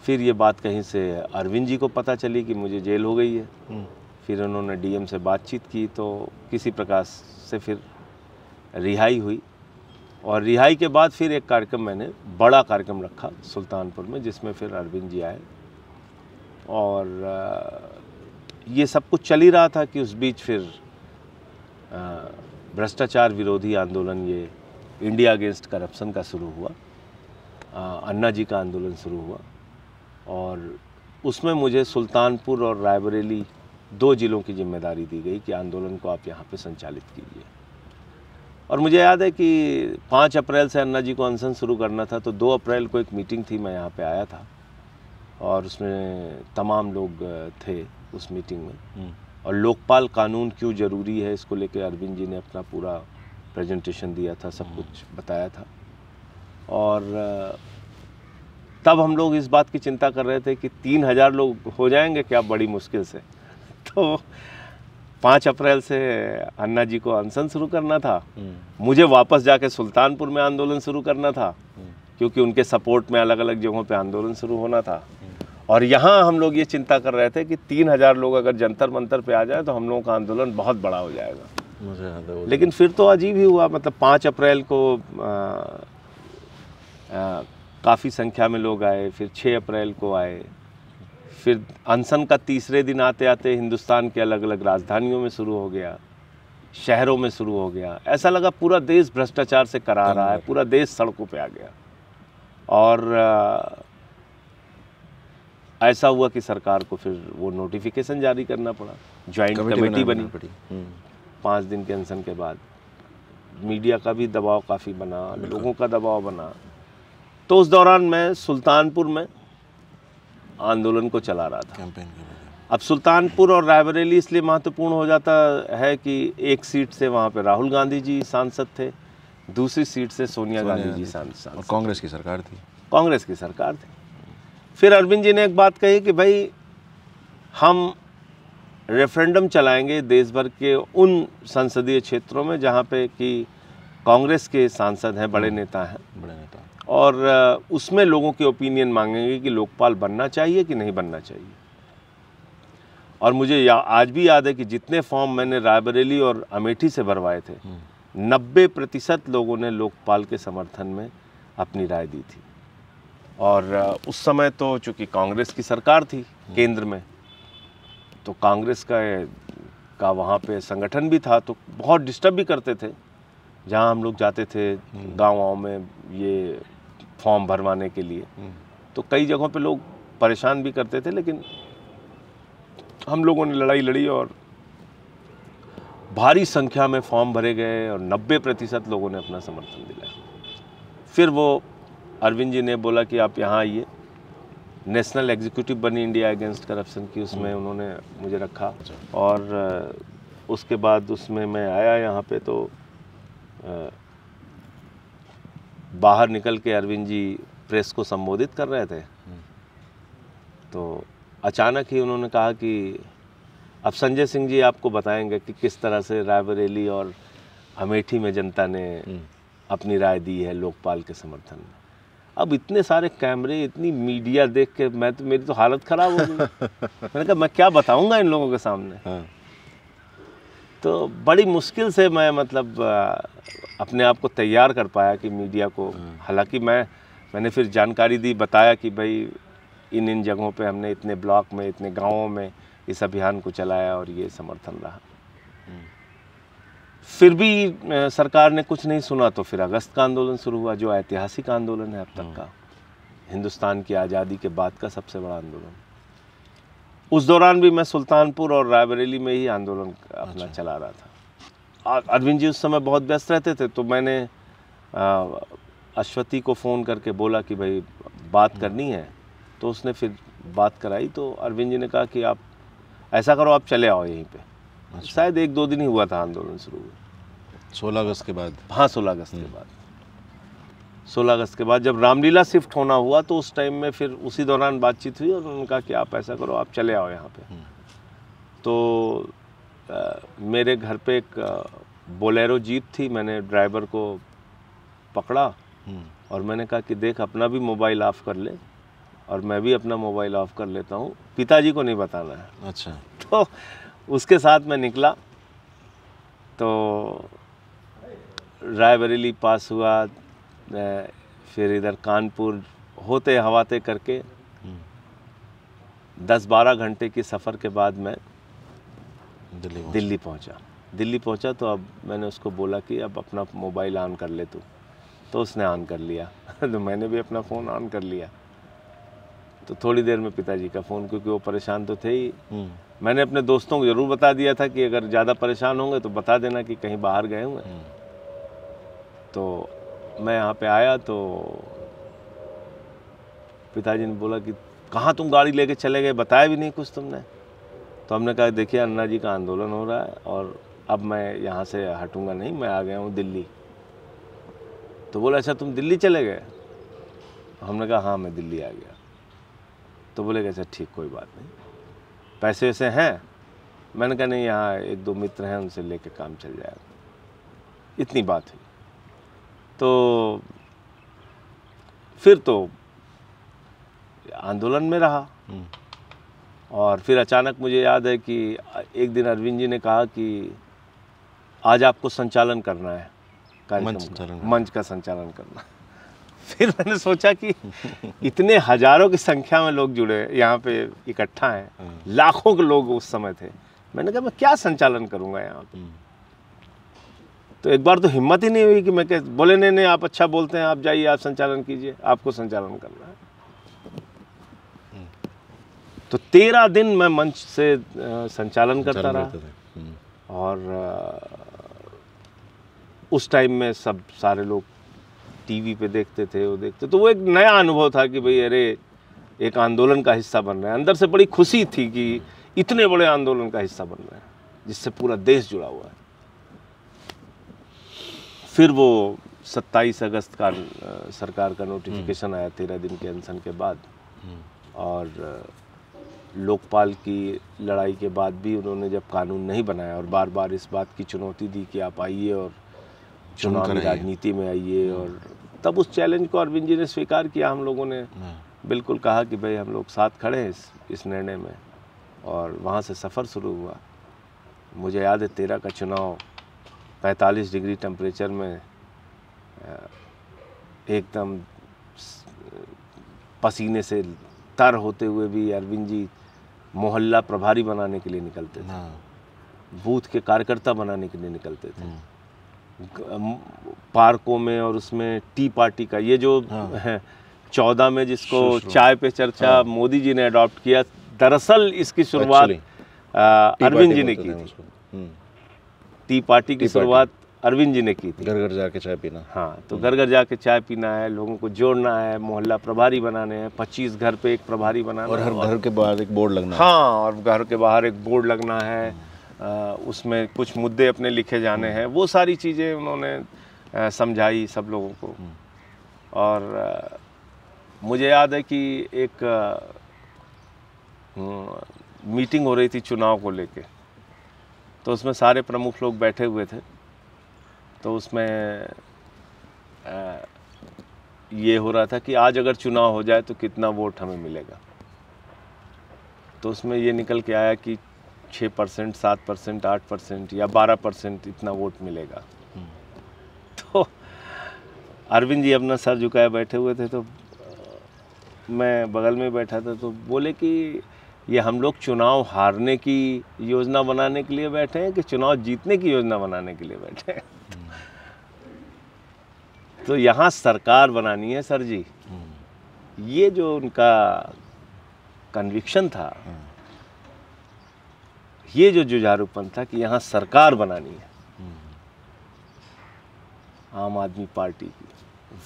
फिर ये बात कहीं से अरविंद जी को पता चली कि मुझे जेल हो गई है हम्म। फिर उन्होंने डीएम से बातचीत की तो किसी प्रकार से फिर रिहाई हुई और रिहाई के बाद फिर एक कार्यक्रम मैंने बड़ा कार्यक्रम रखा सुल्तानपुर में जिसमें फिर अरविंद जी आए और ये सब कुछ चल ही रहा था कि उस बीच फिर भ्रष्टाचार विरोधी आंदोलन ये इंडिया अगेंस्ट करप्शन का शुरू हुआ आ, अन्ना जी का आंदोलन शुरू हुआ और उसमें मुझे सुल्तानपुर और रायबरेली दो ज़िलों की जिम्मेदारी दी गई कि आंदोलन को आप यहाँ पे संचालित कीजिए और मुझे याद है कि पाँच अप्रैल से अन्ना जी को अनशन शुरू करना था तो दो अप्रैल को एक मीटिंग थी मैं यहाँ पे आया था और उसमें तमाम लोग थे उस मीटिंग में हम्म। और लोकपाल कानून क्यों ज़रूरी है इसको लेकर अरविंद जी ने अपना पूरा प्रेजेंटेशन दिया था सब हम्म। कुछ बताया था और तब हम लोग इस बात की चिंता कर रहे थे कि तीन हज़ार लोग हो जाएंगे क्या बड़ी मुश्किल से तो पाँच अप्रैल से अन्ना जी को अनशन शुरू करना था हम्म। मुझे वापस जाके सुल्तानपुर में आंदोलन शुरू करना था हम्म। क्योंकि उनके सपोर्ट में अलग अलग जगहों पे आंदोलन शुरू होना था हम्म। और यहाँ हम लोग ये चिंता कर रहे थे कि तीन हज़ार लोग अगर जंतर मंतर पे आ जाए तो हम लोगों का आंदोलन बहुत बड़ा हो जाएगा लेकिन फिर तो अजीब ही हुआ मतलब पाँच अप्रैल को आ, आ, काफ़ी संख्या में लोग आए फिर 6 अप्रैल को आए फिर अनसन का तीसरे दिन आते आते हिंदुस्तान के अलग अलग राजधानियों में शुरू हो गया शहरों में शुरू हो गया ऐसा लगा पूरा देश भ्रष्टाचार से करा रहा है पूरा देश सड़कों पे आ गया और आ, ऐसा हुआ कि सरकार को फिर वो नोटिफिकेशन जारी करना पड़ा ज्वाइंट कमेटी बनी पड़ी हम्म। पाँच दिन के अनशन के बाद मीडिया का भी दबाव काफ़ी बना लोगों का दबाव बना तो उस दौरान मैं सुल्तानपुर में आंदोलन को चला रहा था कैंपेन अब सुल्तानपुर और रायबरेली इसलिए महत्वपूर्ण हो जाता है कि एक सीट से वहाँ पर राहुल गांधी जी सांसद थे दूसरी सीट से सोनिया, सोनिया गांधी जी सांसद कांग्रेस की सरकार थी कांग्रेस की सरकार थी फिर अरविंद जी ने एक बात कही कि भाई हम रेफरेंडम चलाएंगे देश भर के उन संसदीय क्षेत्रों में जहाँ पे कि कांग्रेस के सांसद हैं बड़े हम्म। नेता हैं बड़े नेता और उसमें लोगों के ओपिनियन मांगेंगे कि लोकपाल बनना चाहिए कि नहीं बनना चाहिए और मुझे या, आज भी याद है कि जितने फॉर्म मैंने रायबरेली और अमेठी से भरवाए थे हम्म। नब्बे प्रतिशत लोगों ने लोकपाल के समर्थन में अपनी राय दी थी और उस समय तो चूँकि कांग्रेस की सरकार थी हम्म। केंद्र में तो कांग्रेस का का वहाँ पे संगठन भी था तो बहुत डिस्टर्ब भी करते थे जहाँ हम लोग जाते थे हम्म। गाँव वाँव में ये फॉर्म भरवाने के लिए हम्म। तो कई जगहों पे लोग परेशान भी करते थे लेकिन हम लोगों ने लड़ाई लड़ी और भारी संख्या में फॉर्म भरे गए और 90 प्रतिशत लोगों ने अपना समर्थन दिलाया फिर वो अरविंद जी ने बोला कि आप यहाँ आइए नेशनल एग्जीक्यूटिव बनी इंडिया अगेंस्ट करप्शन की उसमें हम्म। उन्होंने मुझे रखा अच्छा। और उसके बाद उसमें मैं आया यहाँ पे तो बाहर निकल के अरविंद जी प्रेस को संबोधित कर रहे थे तो अचानक ही उन्होंने कहा कि अब संजय सिंह जी आपको बताएंगे कि किस तरह से रायबरेली और अमेठी में जनता ने हम्म। अपनी राय दी है लोकपाल के समर्थन में अब इतने सारे कैमरे इतनी मीडिया देख के मैं तो मेरी तो हालत ख़राब हो गई (laughs) मैंने कहा मैं क्या बताऊंगा इन लोगों के सामने हाँ। तो बड़ी मुश्किल से मैं मतलब अपने आप को तैयार कर पाया कि मीडिया को हाँ। हालांकि मैं मैंने फिर जानकारी दी बताया कि भाई इन इन जगहों पे हमने इतने ब्लॉक में इतने गांवों में इस अभियान को चलाया और ये समर्थन रहा हम्म। फिर भी सरकार ने कुछ नहीं सुना तो फिर अगस्त का आंदोलन शुरू हुआ जो ऐतिहासिक आंदोलन है अब तक हाँ। का हिंदुस्तान की आज़ादी के बाद का सबसे बड़ा आंदोलन उस दौरान भी मैं सुल्तानपुर और रायबरेली में ही आंदोलन अपना अच्छा। चला रहा था अरविंद जी उस समय बहुत व्यस्त रहते थे तो मैंने अश्वती को फ़ोन करके बोला कि भाई बात हम्म। करनी है तो उसने फिर बात कराई तो अरविंद जी ने कहा कि आप ऐसा करो आप चले आओ यहीं पे अच्छा। शायद एक दो दिन ही हुआ था आंदोलन शुरू हुआ सोलह अगस्त के बाद हाँ सोलह अगस्त के हम्म। बाद सोलह अगस्त के बाद जब रामलीला शिफ्ट होना हुआ तो उस टाइम में फिर उसी दौरान बातचीत हुई और उन्होंने कहा कि आप ऐसा करो आप चले आओ यहाँ पे हम्म। तो आ, मेरे घर पे एक बोलेरो जीप थी मैंने ड्राइवर को पकड़ा हम्म। और मैंने कहा कि देख अपना भी मोबाइल ऑफ़ कर ले और मैं भी अपना मोबाइल ऑफ़ कर लेता हूँ पिताजी को नहीं बताना है अच्छा (laughs) तो उसके साथ मैं निकला तो रायबरेली पास हुआ फिर इधर कानपुर होते हवाते करके दस बारह घंटे की सफ़र के बाद मैं दिल्ली दिल्ली पहुंचा दिल्ली पहुंचा तो अब मैंने उसको बोला कि अब अपना मोबाइल ऑन कर ले तू तो उसने ऑन कर लिया (laughs) तो मैंने भी अपना फ़ोन ऑन कर लिया तो थोड़ी देर में पिताजी का फ़ोन क्योंकि वो परेशान तो थे ही हम्म। मैंने अपने दोस्तों को ज़रूर बता दिया था कि अगर ज़्यादा परेशान होंगे तो बता देना कि कहीं बाहर गए हुए हम्म। तो मैं यहाँ पे आया तो पिताजी ने बोला कि कहाँ तुम गाड़ी लेके चले गए बताया भी नहीं कुछ तुमने तो हमने कहा देखिए अन्ना जी का आंदोलन हो रहा है और अब मैं यहाँ से हटूँगा नहीं मैं आ गया हूँ दिल्ली तो बोला अच्छा तुम दिल्ली चले गए तो हमने कहा हाँ मैं दिल्ली आ गया तो बोले कैसे अच्छा ठीक कोई बात नहीं पैसे वैसे हैं मैंने कहा नहीं यहाँ एक दो मित्र हैं उनसे लेके काम चल जाएगा इतनी बात हुई तो फिर तो आंदोलन में रहा हम्म। और फिर अचानक मुझे याद है कि एक दिन अरविंद जी ने कहा कि आज आपको संचालन करना है मंच का, मंच का संचालन करना (laughs) फिर मैंने सोचा कि इतने हजारों की संख्या में लोग जुड़े यहाँ पे इकट्ठा हैं हम्म। लाखों के लोग उस समय थे मैंने कहा मैं क्या संचालन करूँगा यहाँ पे हम्म। तो एक बार तो हिम्मत ही नहीं हुई कि मैं कह बोले नहीं नहीं आप अच्छा बोलते हैं आप जाइए आप संचालन कीजिए आपको संचालन करना है हम्म। तो तेरह दिन मैं मंच से संचालन करता रहा हम्म। और उस टाइम में सब सारे लोग टीवी पे देखते थे वो देखते तो वो एक नया अनुभव था कि भाई अरे एक आंदोलन का हिस्सा बन रहा है अंदर से बड़ी खुशी थी कि इतने बड़े आंदोलन का हिस्सा बन रहे हैं जिससे पूरा देश जुड़ा हुआ है फिर वो 27 अगस्त का सरकार का नोटिफिकेशन हम्म। आया तेरह दिन के अनशन के बाद हम्म। और लोकपाल की लड़ाई के बाद भी उन्होंने जब कानून नहीं बनाया और बार बार इस बात की चुनौती दी कि आप आइए और चुनाव राजनीति में आइए हम्म। और तब उस चैलेंज को अरविंद जी ने स्वीकार किया हम लोगों ने बिल्कुल कहा कि भाई हम लोग साथ खड़े हैं इस इस निर्णय में और वहाँ से सफ़र शुरू हुआ मुझे याद है तेरह का चुनाव 45 डिग्री टेम्परेचर में एकदम पसीने से तर होते हुए भी अरविंद जी मोहल्ला प्रभारी बनाने के लिए निकलते थे हाँ। बूथ के कार्यकर्ता बनाने के लिए निकलते थे हाँ। पार्कों में और उसमें टी पार्टी का ये जो हाँ। है चौदह में जिसको चाय पे चर्चा मोदी जी ने अडॉप्ट किया दरअसल इसकी शुरुआत अरविंद जी ने की थी टी पार्टी की शुरुआत अरविंद जी ने की थी घर घर जाके चाय पीना हाँ तो हम्म। घर घर जाके चाय पीना है लोगों को जोड़ना है मोहल्ला प्रभारी बनाने हैं पच्चीस घर पे एक प्रभारी बनाना और हर घर के बाहर एक बोर्ड लगना हाँ और घर के बाहर एक बोर्ड लगना है उसमें कुछ मुद्दे अपने लिखे जाने हैं वो सारी चीज़ें उन्होंने समझाई सब लोगों को हम्म। और मुझे याद है कि एक हम्म, मीटिंग हो रही थी चुनाव को लेके तो उसमें सारे प्रमुख लोग बैठे हुए थे तो उसमें आ, ये हो रहा था कि आज अगर चुनाव हो जाए तो कितना वोट हमें मिलेगा तो उसमें ये निकल के आया कि छः परसेंट सात परसेंट आठ परसेंट या बारह परसेंट इतना वोट मिलेगा तो अरविंद जी अपना सर झुकाए बैठे हुए थे तो मैं बगल में बैठा था तो बोले कि ये हम लोग चुनाव हारने की योजना बनाने के लिए बैठे हैं कि चुनाव जीतने की योजना बनाने के लिए बैठे हैं तो यहाँ सरकार बनानी है सर जी ये जो उनका कन्विक्शन था ये जो जुझारूपन था कि यहाँ सरकार बनानी है आम आदमी पार्टी की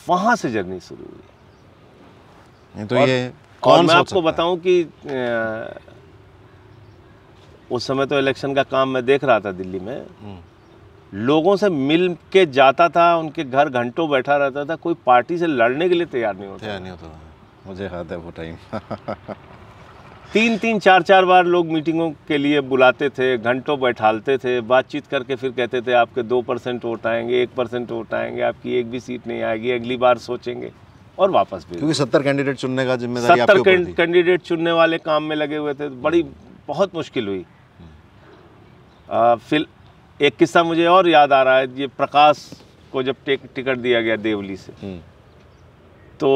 वहां से जर्नी शुरू हुई तो ये कौन मैं आपको बताऊं कि उस समय तो इलेक्शन का काम मैं देख रहा था दिल्ली में हम्म। लोगों से मिल के जाता था उनके घर घंटों बैठा रहता था कोई पार्टी से लड़ने के लिए तैयार नहीं होता नहीं होता मुझे याद है वो टाइम (laughs) तीन तीन चार चार बार लोग मीटिंगों के लिए बुलाते थे घंटों बैठालते थे बातचीत करके फिर कहते थे आपके दो परसेंट वोट आएंगे एक परसेंट वोट आएंगे आपकी एक भी सीट नहीं आएगी अगली बार सोचेंगे और वापस भी क्योंकि सत्तर कैंडिडेट चुनने का जिम्मेदारी सत्तर कैंडिडेट चुनने वाले काम में लगे हुए थे बड़ी बहुत मुश्किल हुई फिर एक किस्सा मुझे और याद आ रहा है ये प्रकाश को जब टिकट दिया गया देवली से हम्म। तो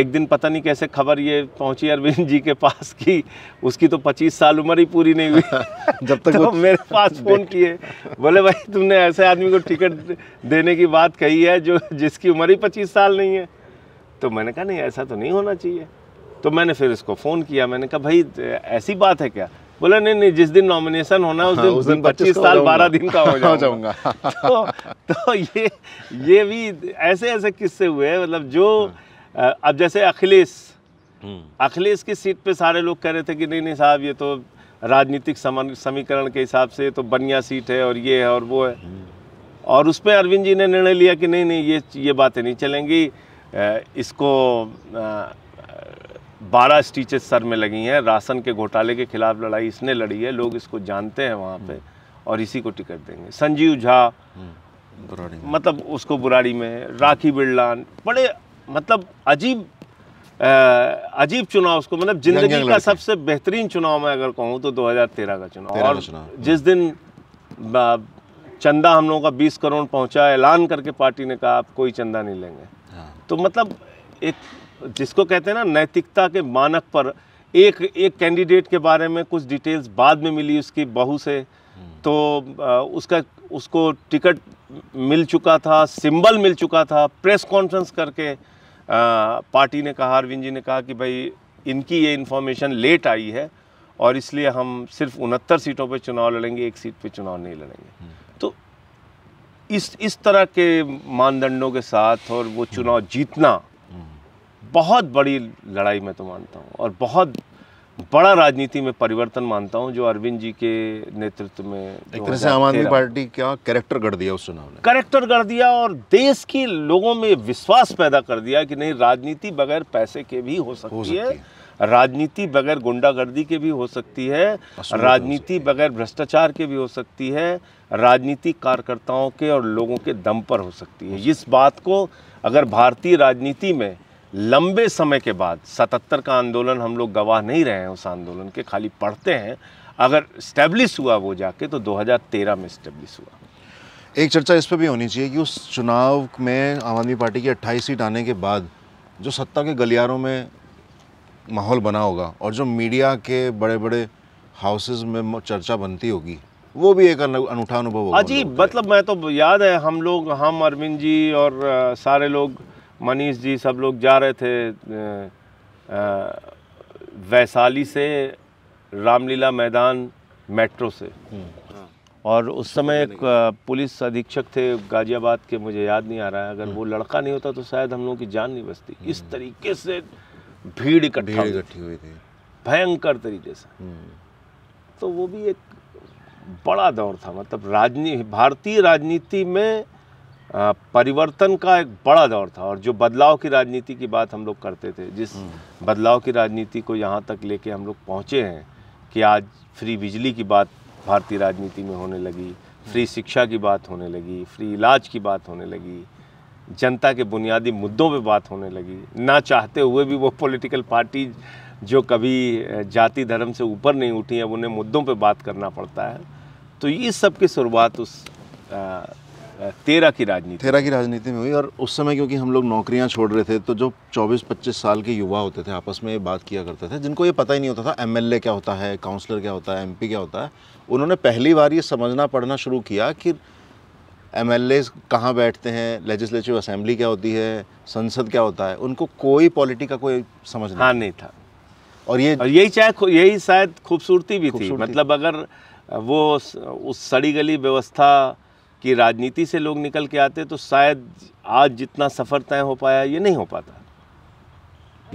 एक दिन पता नहीं कैसे खबर ये पहुंची अरविंद जी के पास कि उसकी तो 25 साल उम्र ही पूरी नहीं हुई (laughs) जब तक तो मेरे पास (laughs) फ़ोन किए बोले भाई तुमने ऐसे आदमी को टिकट देने की बात कही है जो जिसकी उम्र ही 25 साल नहीं है तो मैंने कहा नहीं ऐसा तो नहीं होना चाहिए तो मैंने फिर इसको फ़ोन किया मैंने कहा भाई ऐसी बात है क्या बोला नहीं नहीं जिस दिन नॉमिनेशन होना है उस हाँ, दिन, उस दिन पच्चीस साल बारह दिन का हो (laughs) जाऊंगा तो, तो ये ये भी ऐसे ऐसे किस्से हुए मतलब जो हाँ। अब जैसे अखिलेश हम्म। अखिलेश की सीट पे सारे लोग कह रहे थे कि नहीं नहीं साहब ये तो राजनीतिक समीकरण के हिसाब से तो बनिया सीट है और ये है और वो है हम्म। और उस पर अरविंद जी ने निर्णय लिया कि नहीं नहीं ये ये बातें नहीं चलेंगी इसको बारह स्टीचेस सर में लगी हैं राशन के घोटाले के खिलाफ लड़ाई इसने लड़ी है लोग इसको जानते हैं वहाँ पे हम्म। और इसी को टिकट देंगे संजीव झा हम्म, मतलब उसको बुराड़ी में राखी बिरला बड़े मतलब अजीब अजीब चुनाव उसको मतलब जिंदगी का सबसे बेहतरीन चुनाव मैं अगर कहूँ तो 2013 का चुनाव और चुनाव। हाँ। जिस दिन चंदा हम लोगों का 20 करोड़ पहुँचा ऐलान करके पार्टी ने कहा आप कोई चंदा नहीं लेंगे तो मतलब एक जिसको कहते हैं ना नैतिकता के मानक पर एक एक कैंडिडेट के बारे में कुछ डिटेल्स बाद में मिली उसकी बहू से तो उसका उसको टिकट मिल चुका था सिंबल मिल चुका था प्रेस कॉन्फ्रेंस करके आ, पार्टी ने कहा अरविंद जी ने कहा कि भाई इनकी ये इन्फॉर्मेशन लेट आई है और इसलिए हम सिर्फ उनहत्तर सीटों पर चुनाव लड़ेंगे एक सीट पर चुनाव नहीं लड़ेंगे तो इस इस तरह के मानदंडों के साथ और वो चुनाव जीतना बहुत बड़ी लड़ाई मैं तो मानता हूँ और बहुत बड़ा राजनीति में परिवर्तन मानता हूँ जो अरविंद जी के नेतृत्व में एक तरह से आम आदमी पार्टी क्या करेक्टर गढ़ दिया उस चुनाव ने करेक्टर गढ़ दिया और देश के लोगों में विश्वास पैदा कर दिया कि नहीं राजनीति बगैर पैसे के भी हो सकती, हो सकती है, है। राजनीति बगैर गुंडागर्दी के भी हो सकती है राजनीति बगैर भ्रष्टाचार के भी हो सकती है राजनीति कार्यकर्ताओं के और लोगों के दम पर हो सकती है इस बात को अगर भारतीय राजनीति में लंबे समय के बाद सतहत्तर का आंदोलन हम लोग गवाह नहीं रहे हैं उस आंदोलन के खाली पढ़ते हैं अगर स्टैब्लिश हुआ वो जाके तो 2013 में स्टैब्लिश हुआ एक चर्चा इस पर भी होनी चाहिए कि उस चुनाव में आम आदमी पार्टी की 28 सीट आने के बाद जो सत्ता के गलियारों में माहौल बना होगा और जो मीडिया के बड़े बड़े हाउसेस में चर्चा बनती होगी वो भी एक अनूठा अनुभव होगा अजी मतलब मैं तो याद है हम लोग हम अरविंद जी और सारे लोग मनीष जी सब लोग जा रहे थे वैशाली से रामलीला मैदान मेट्रो से हम्म। और उस समय एक पुलिस अधीक्षक थे गाजियाबाद के मुझे याद नहीं आ रहा है अगर हम्म। वो लड़का नहीं होता तो शायद हम लोगों की जान नहीं बचती इस हम्म। तरीके से भीड़ इकट्ठी हुई थी भयंकर तरीके से हम्म। तो वो भी एक बड़ा दौर था मतलब राजनीति भारतीय राजनीति में परिवर्तन का एक बड़ा दौर था और जो बदलाव की राजनीति की बात हम लोग करते थे जिस हम्म। बदलाव की राजनीति को यहाँ तक लेके हम लोग पहुँचे हैं कि आज फ्री बिजली की बात भारतीय राजनीति में होने लगी हम्म। फ्री शिक्षा की बात होने लगी फ्री इलाज की बात होने लगी जनता के बुनियादी मुद्दों पे बात होने लगी ना चाहते हुए भी वो पॉलिटिकल पार्टी जो कभी जाति धर्म से ऊपर नहीं उठी अब उन्हें मुद्दों पे बात करना पड़ता है तो ये सब की शुरुआत उस तेरह की राजनीति तेरह की राजनीति में हुई और उस समय क्योंकि हम लोग नौकरियां छोड़ रहे थे तो जो 24-25 साल के युवा होते थे आपस में बात किया करते थे जिनको ये पता ही नहीं होता था एमएलए क्या होता है काउंसलर क्या होता है एमपी क्या होता है उन्होंने पहली बार ये समझना पढ़ना शुरू किया कि एम एल कहाँ बैठते हैं लेजिस्लेटिव असेंबली क्या होती है संसद क्या होता है उनको कोई पॉलिटी का कोई समझ हाँ नहीं था और ये और यही चाहे यही शायद खूबसूरती भी थी मतलब अगर वो उस सड़ी गली व्यवस्था की राजनीति से लोग निकल के आते तो शायद आज जितना सफ़र तय हो पाया ये नहीं हो पाता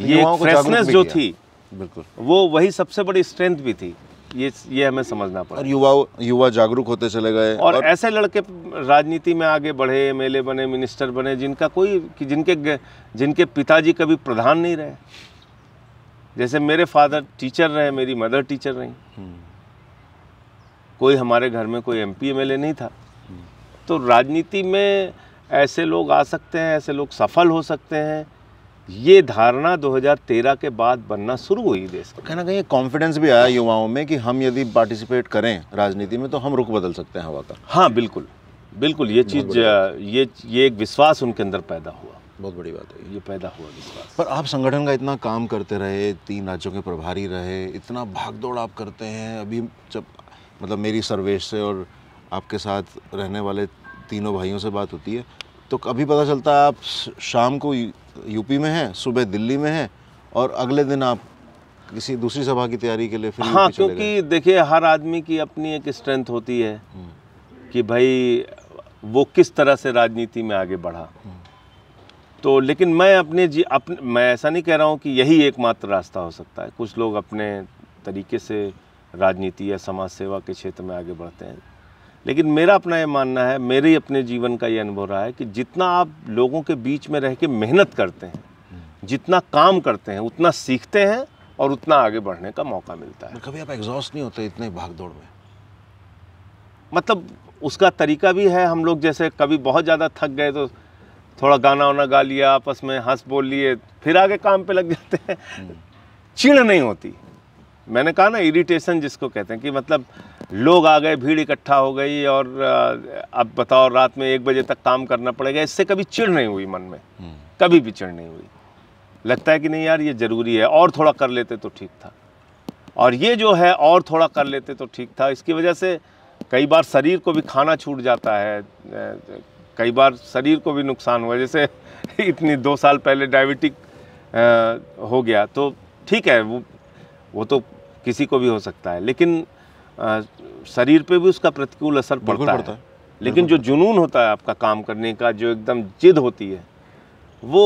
ये फ्रेशनेस जो थी बिल्कुल वो वही सबसे बड़ी स्ट्रेंथ भी थी ये ये हमें समझना पड़ा और युवा युवा जागरूक होते चले गए और, और ऐसे लड़के राजनीति में आगे बढ़े एम बने मिनिस्टर बने जिनका कोई जिनके जिनके पिताजी कभी प्रधान नहीं रहे जैसे मेरे फादर टीचर रहे मेरी मदर टीचर रही कोई हमारे घर में कोई एम पी नहीं था तो राजनीति में ऐसे लोग आ सकते हैं ऐसे लोग सफल हो सकते हैं ये धारणा 2013 के बाद बनना शुरू हुई देश कहीं ना कहीं कॉन्फिडेंस भी आया युवाओं में कि हम यदि पार्टिसिपेट करें राजनीति में तो हम रुख बदल सकते हैं हवा का हाँ बिल्कुल बिल्कुल ये चीज़ ये ये एक विश्वास उनके अंदर पैदा हुआ बहुत बड़ी बात है ये पैदा हुआ विश्वास पर आप संगठन का इतना काम करते रहे तीन राज्यों के प्रभारी रहे इतना भागदौड़ आप करते हैं अभी जब मतलब मेरी सर्वेश से और आपके साथ रहने वाले तीनों भाइयों से बात होती है तो कभी पता चलता है आप शाम को यूपी में हैं सुबह दिल्ली में हैं और अगले दिन आप किसी दूसरी सभा की तैयारी के लिए फिर हाँ क्योंकि देखिए हर आदमी की अपनी एक स्ट्रेंथ होती है हम्म। कि भाई वो किस तरह से राजनीति में आगे बढ़ा हम्म। तो लेकिन मैं अपने जी अपने मैं ऐसा नहीं कह रहा हूँ कि यही एकमात्र रास्ता हो सकता है कुछ लोग अपने तरीके से राजनीति या समाज सेवा के क्षेत्र में आगे बढ़ते हैं लेकिन मेरा अपना ये मानना है मेरे अपने जीवन का ये अनुभव रहा है कि जितना आप लोगों के बीच में रह के मेहनत करते हैं जितना काम करते हैं उतना सीखते हैं और उतना आगे बढ़ने का मौका मिलता है कभी आप एग्जॉस्ट नहीं होते इतने भाग दौड़ में मतलब उसका तरीका भी है हम लोग जैसे कभी बहुत ज़्यादा थक गए तो थोड़ा गाना वाना गा लिया आपस में हंस बोल लिए फिर आगे काम पे लग जाते हैं हम्म। (laughs) चिड़ नहीं होती मैंने कहा ना इरिटेशन जिसको कहते हैं कि मतलब लोग आ गए भीड़ इकट्ठा हो गई और अब बताओ रात में एक बजे तक काम करना पड़ेगा इससे कभी चिड़ नहीं हुई मन में हम्म। कभी भी चिड़ नहीं हुई लगता है कि नहीं यार ये ज़रूरी है और थोड़ा कर लेते तो ठीक था और ये जो है और थोड़ा कर लेते तो ठीक था इसकी वजह से कई बार शरीर को भी खाना छूट जाता है कई बार शरीर को भी नुकसान हुआ जैसे (laughs) इतनी दो साल पहले डायबिटिक हो गया तो ठीक है वो वो तो किसी को भी हो सकता है लेकिन आ, शरीर पे भी उसका प्रतिकूल असर पड़ता, पड़ता है, है। लेकिन जो जुनून होता है आपका काम करने का जो एकदम जिद होती है वो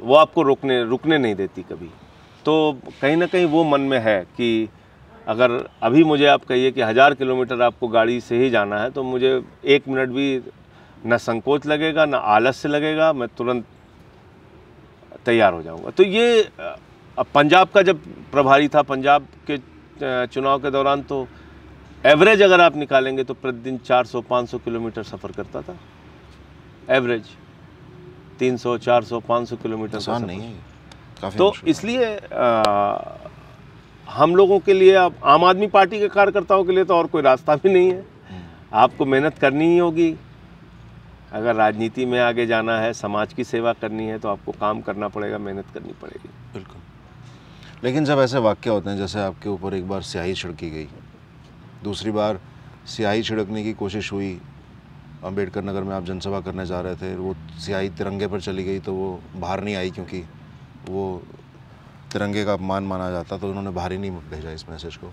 वो आपको रोकने रुकने नहीं देती कभी तो कहीं ना कहीं वो मन में है कि अगर अभी मुझे आप कहिए कि हज़ार किलोमीटर आपको गाड़ी से ही जाना है तो मुझे एक मिनट भी ना संकोच लगेगा ना आलस्य लगेगा मैं तुरंत तैयार हो जाऊंगा तो ये अब पंजाब का जब प्रभारी था पंजाब के चुनाव के दौरान तो एवरेज अगर आप निकालेंगे तो प्रतिदिन 400-500 किलोमीटर सफ़र करता था एवरेज 300, 400, 500 किलोमीटर आसान नहीं है तो इसलिए आ, हम लोगों के लिए अब आम आदमी पार्टी के कार्यकर्ताओं के लिए तो और कोई रास्ता भी नहीं है हम्म। आपको मेहनत करनी ही होगी अगर राजनीति में आगे जाना है समाज की सेवा करनी है तो आपको काम करना पड़ेगा मेहनत करनी पड़ेगी बिल्कुल लेकिन जब ऐसे वाक्य होते हैं जैसे आपके ऊपर एक बार स्याही छिड़की गई दूसरी बार स्याही छिड़कने की कोशिश हुई अम्बेडकर नगर में आप जनसभा करने जा रहे थे वो स्याही तिरंगे पर चली गई तो वो बाहर नहीं आई क्योंकि वो तिरंगे का अपमान माना जाता तो उन्होंने बाहर ही नहीं भेजा इस मैसेज को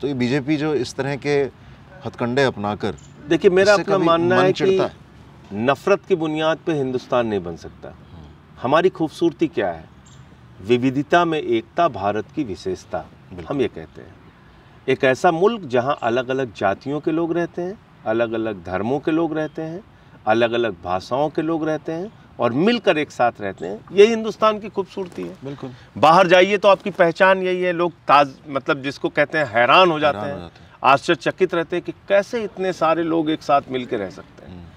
तो ये बीजेपी जो इस तरह के हथकंडे अपना कर देखिए मेरा अपना मानना है कि नफ़रत की बुनियाद पे हिंदुस्तान नहीं बन सकता हमारी खूबसूरती क्या है विविधता में एकता भारत की विशेषता हम ये कहते हैं एक ऐसा मुल्क जहाँ अलग अलग जातियों के लोग रहते हैं अलग अलग धर्मों के लोग रहते हैं अलग अलग भाषाओं के लोग रहते हैं और मिलकर एक साथ रहते हैं यही हिंदुस्तान की खूबसूरती है बिल्कुल बाहर जाइए तो आपकी पहचान यही है लोग ताज मतलब जिसको कहते हैं हैरान हो जाते हैं आश्चर्यचकित रहते हैं कि कैसे इतने सारे लोग एक साथ मिलकर रह सकते हैं हम्म।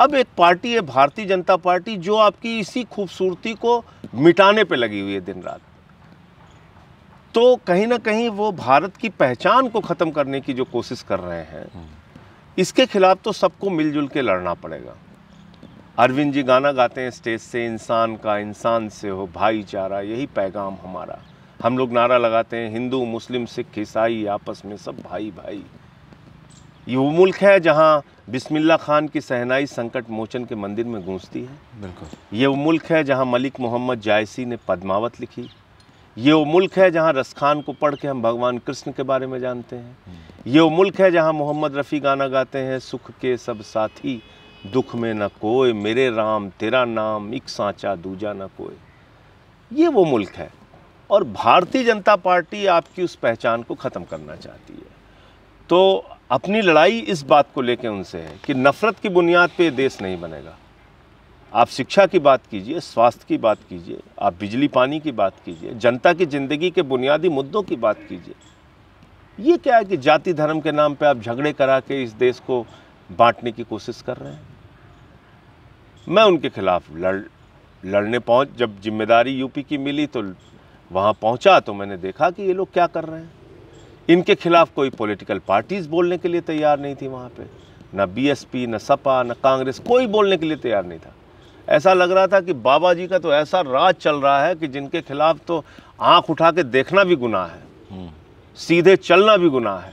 अब एक पार्टी है भारतीय जनता पार्टी जो आपकी इसी खूबसूरती को मिटाने पे लगी हुई है दिन रात तो कहीं ना कहीं वो भारत की पहचान को ख़त्म करने की जो कोशिश कर रहे हैं इसके खिलाफ तो सबको मिलजुल के लड़ना पड़ेगा अरविंद जी गाना गाते हैं स्टेज से इंसान का इंसान से हो भाईचारा यही पैगाम हमारा हम लोग नारा लगाते हैं हिंदू मुस्लिम सिख ईसाई आपस में सब भाई भाई ये वो मुल्क है जहाँ बिस्मिल्ला खान की सहनाई संकट मोचन के मंदिर में गूंजती है बिल्कुल ये वो मुल्क है जहाँ मलिक मोहम्मद जायसी ने पद्मावत लिखी ये वो मुल्क है जहाँ रसखान को पढ़ के हम भगवान कृष्ण के बारे में जानते हैं हम्म। ये वो मुल्क है जहाँ मोहम्मद रफ़ी गाना गाते हैं सुख के सब साथी दुख में न कोई मेरे राम तेरा नाम एक साँचा दूजा न कोई ये वो मुल्क है और भारतीय जनता पार्टी आपकी उस पहचान को ख़त्म करना चाहती है तो अपनी लड़ाई इस बात को लेकर उनसे है कि नफ़रत की बुनियाद पर देश नहीं बनेगा आप शिक्षा की बात कीजिए स्वास्थ्य की बात कीजिए आप बिजली पानी की बात कीजिए जनता की ज़िंदगी के बुनियादी मुद्दों की बात कीजिए ये क्या है कि जाति धर्म के नाम पे आप झगड़े करा के इस देश को बांटने की कोशिश कर रहे हैं मैं उनके खिलाफ लड़ लड़ने पहुंच जब जिम्मेदारी यूपी की मिली तो वहाँ पहुँचा तो मैंने देखा कि ये लोग क्या कर रहे हैं इनके खिलाफ कोई पॉलिटिकल पार्टीज बोलने के लिए तैयार नहीं थी वहाँ पे ना बीएसपी ना सपा ना कांग्रेस कोई बोलने के लिए तैयार नहीं था ऐसा लग रहा था कि बाबा जी का तो ऐसा राज चल रहा है कि जिनके खिलाफ तो आंख उठा के देखना भी गुनाह है हम्म। सीधे चलना भी गुनाह है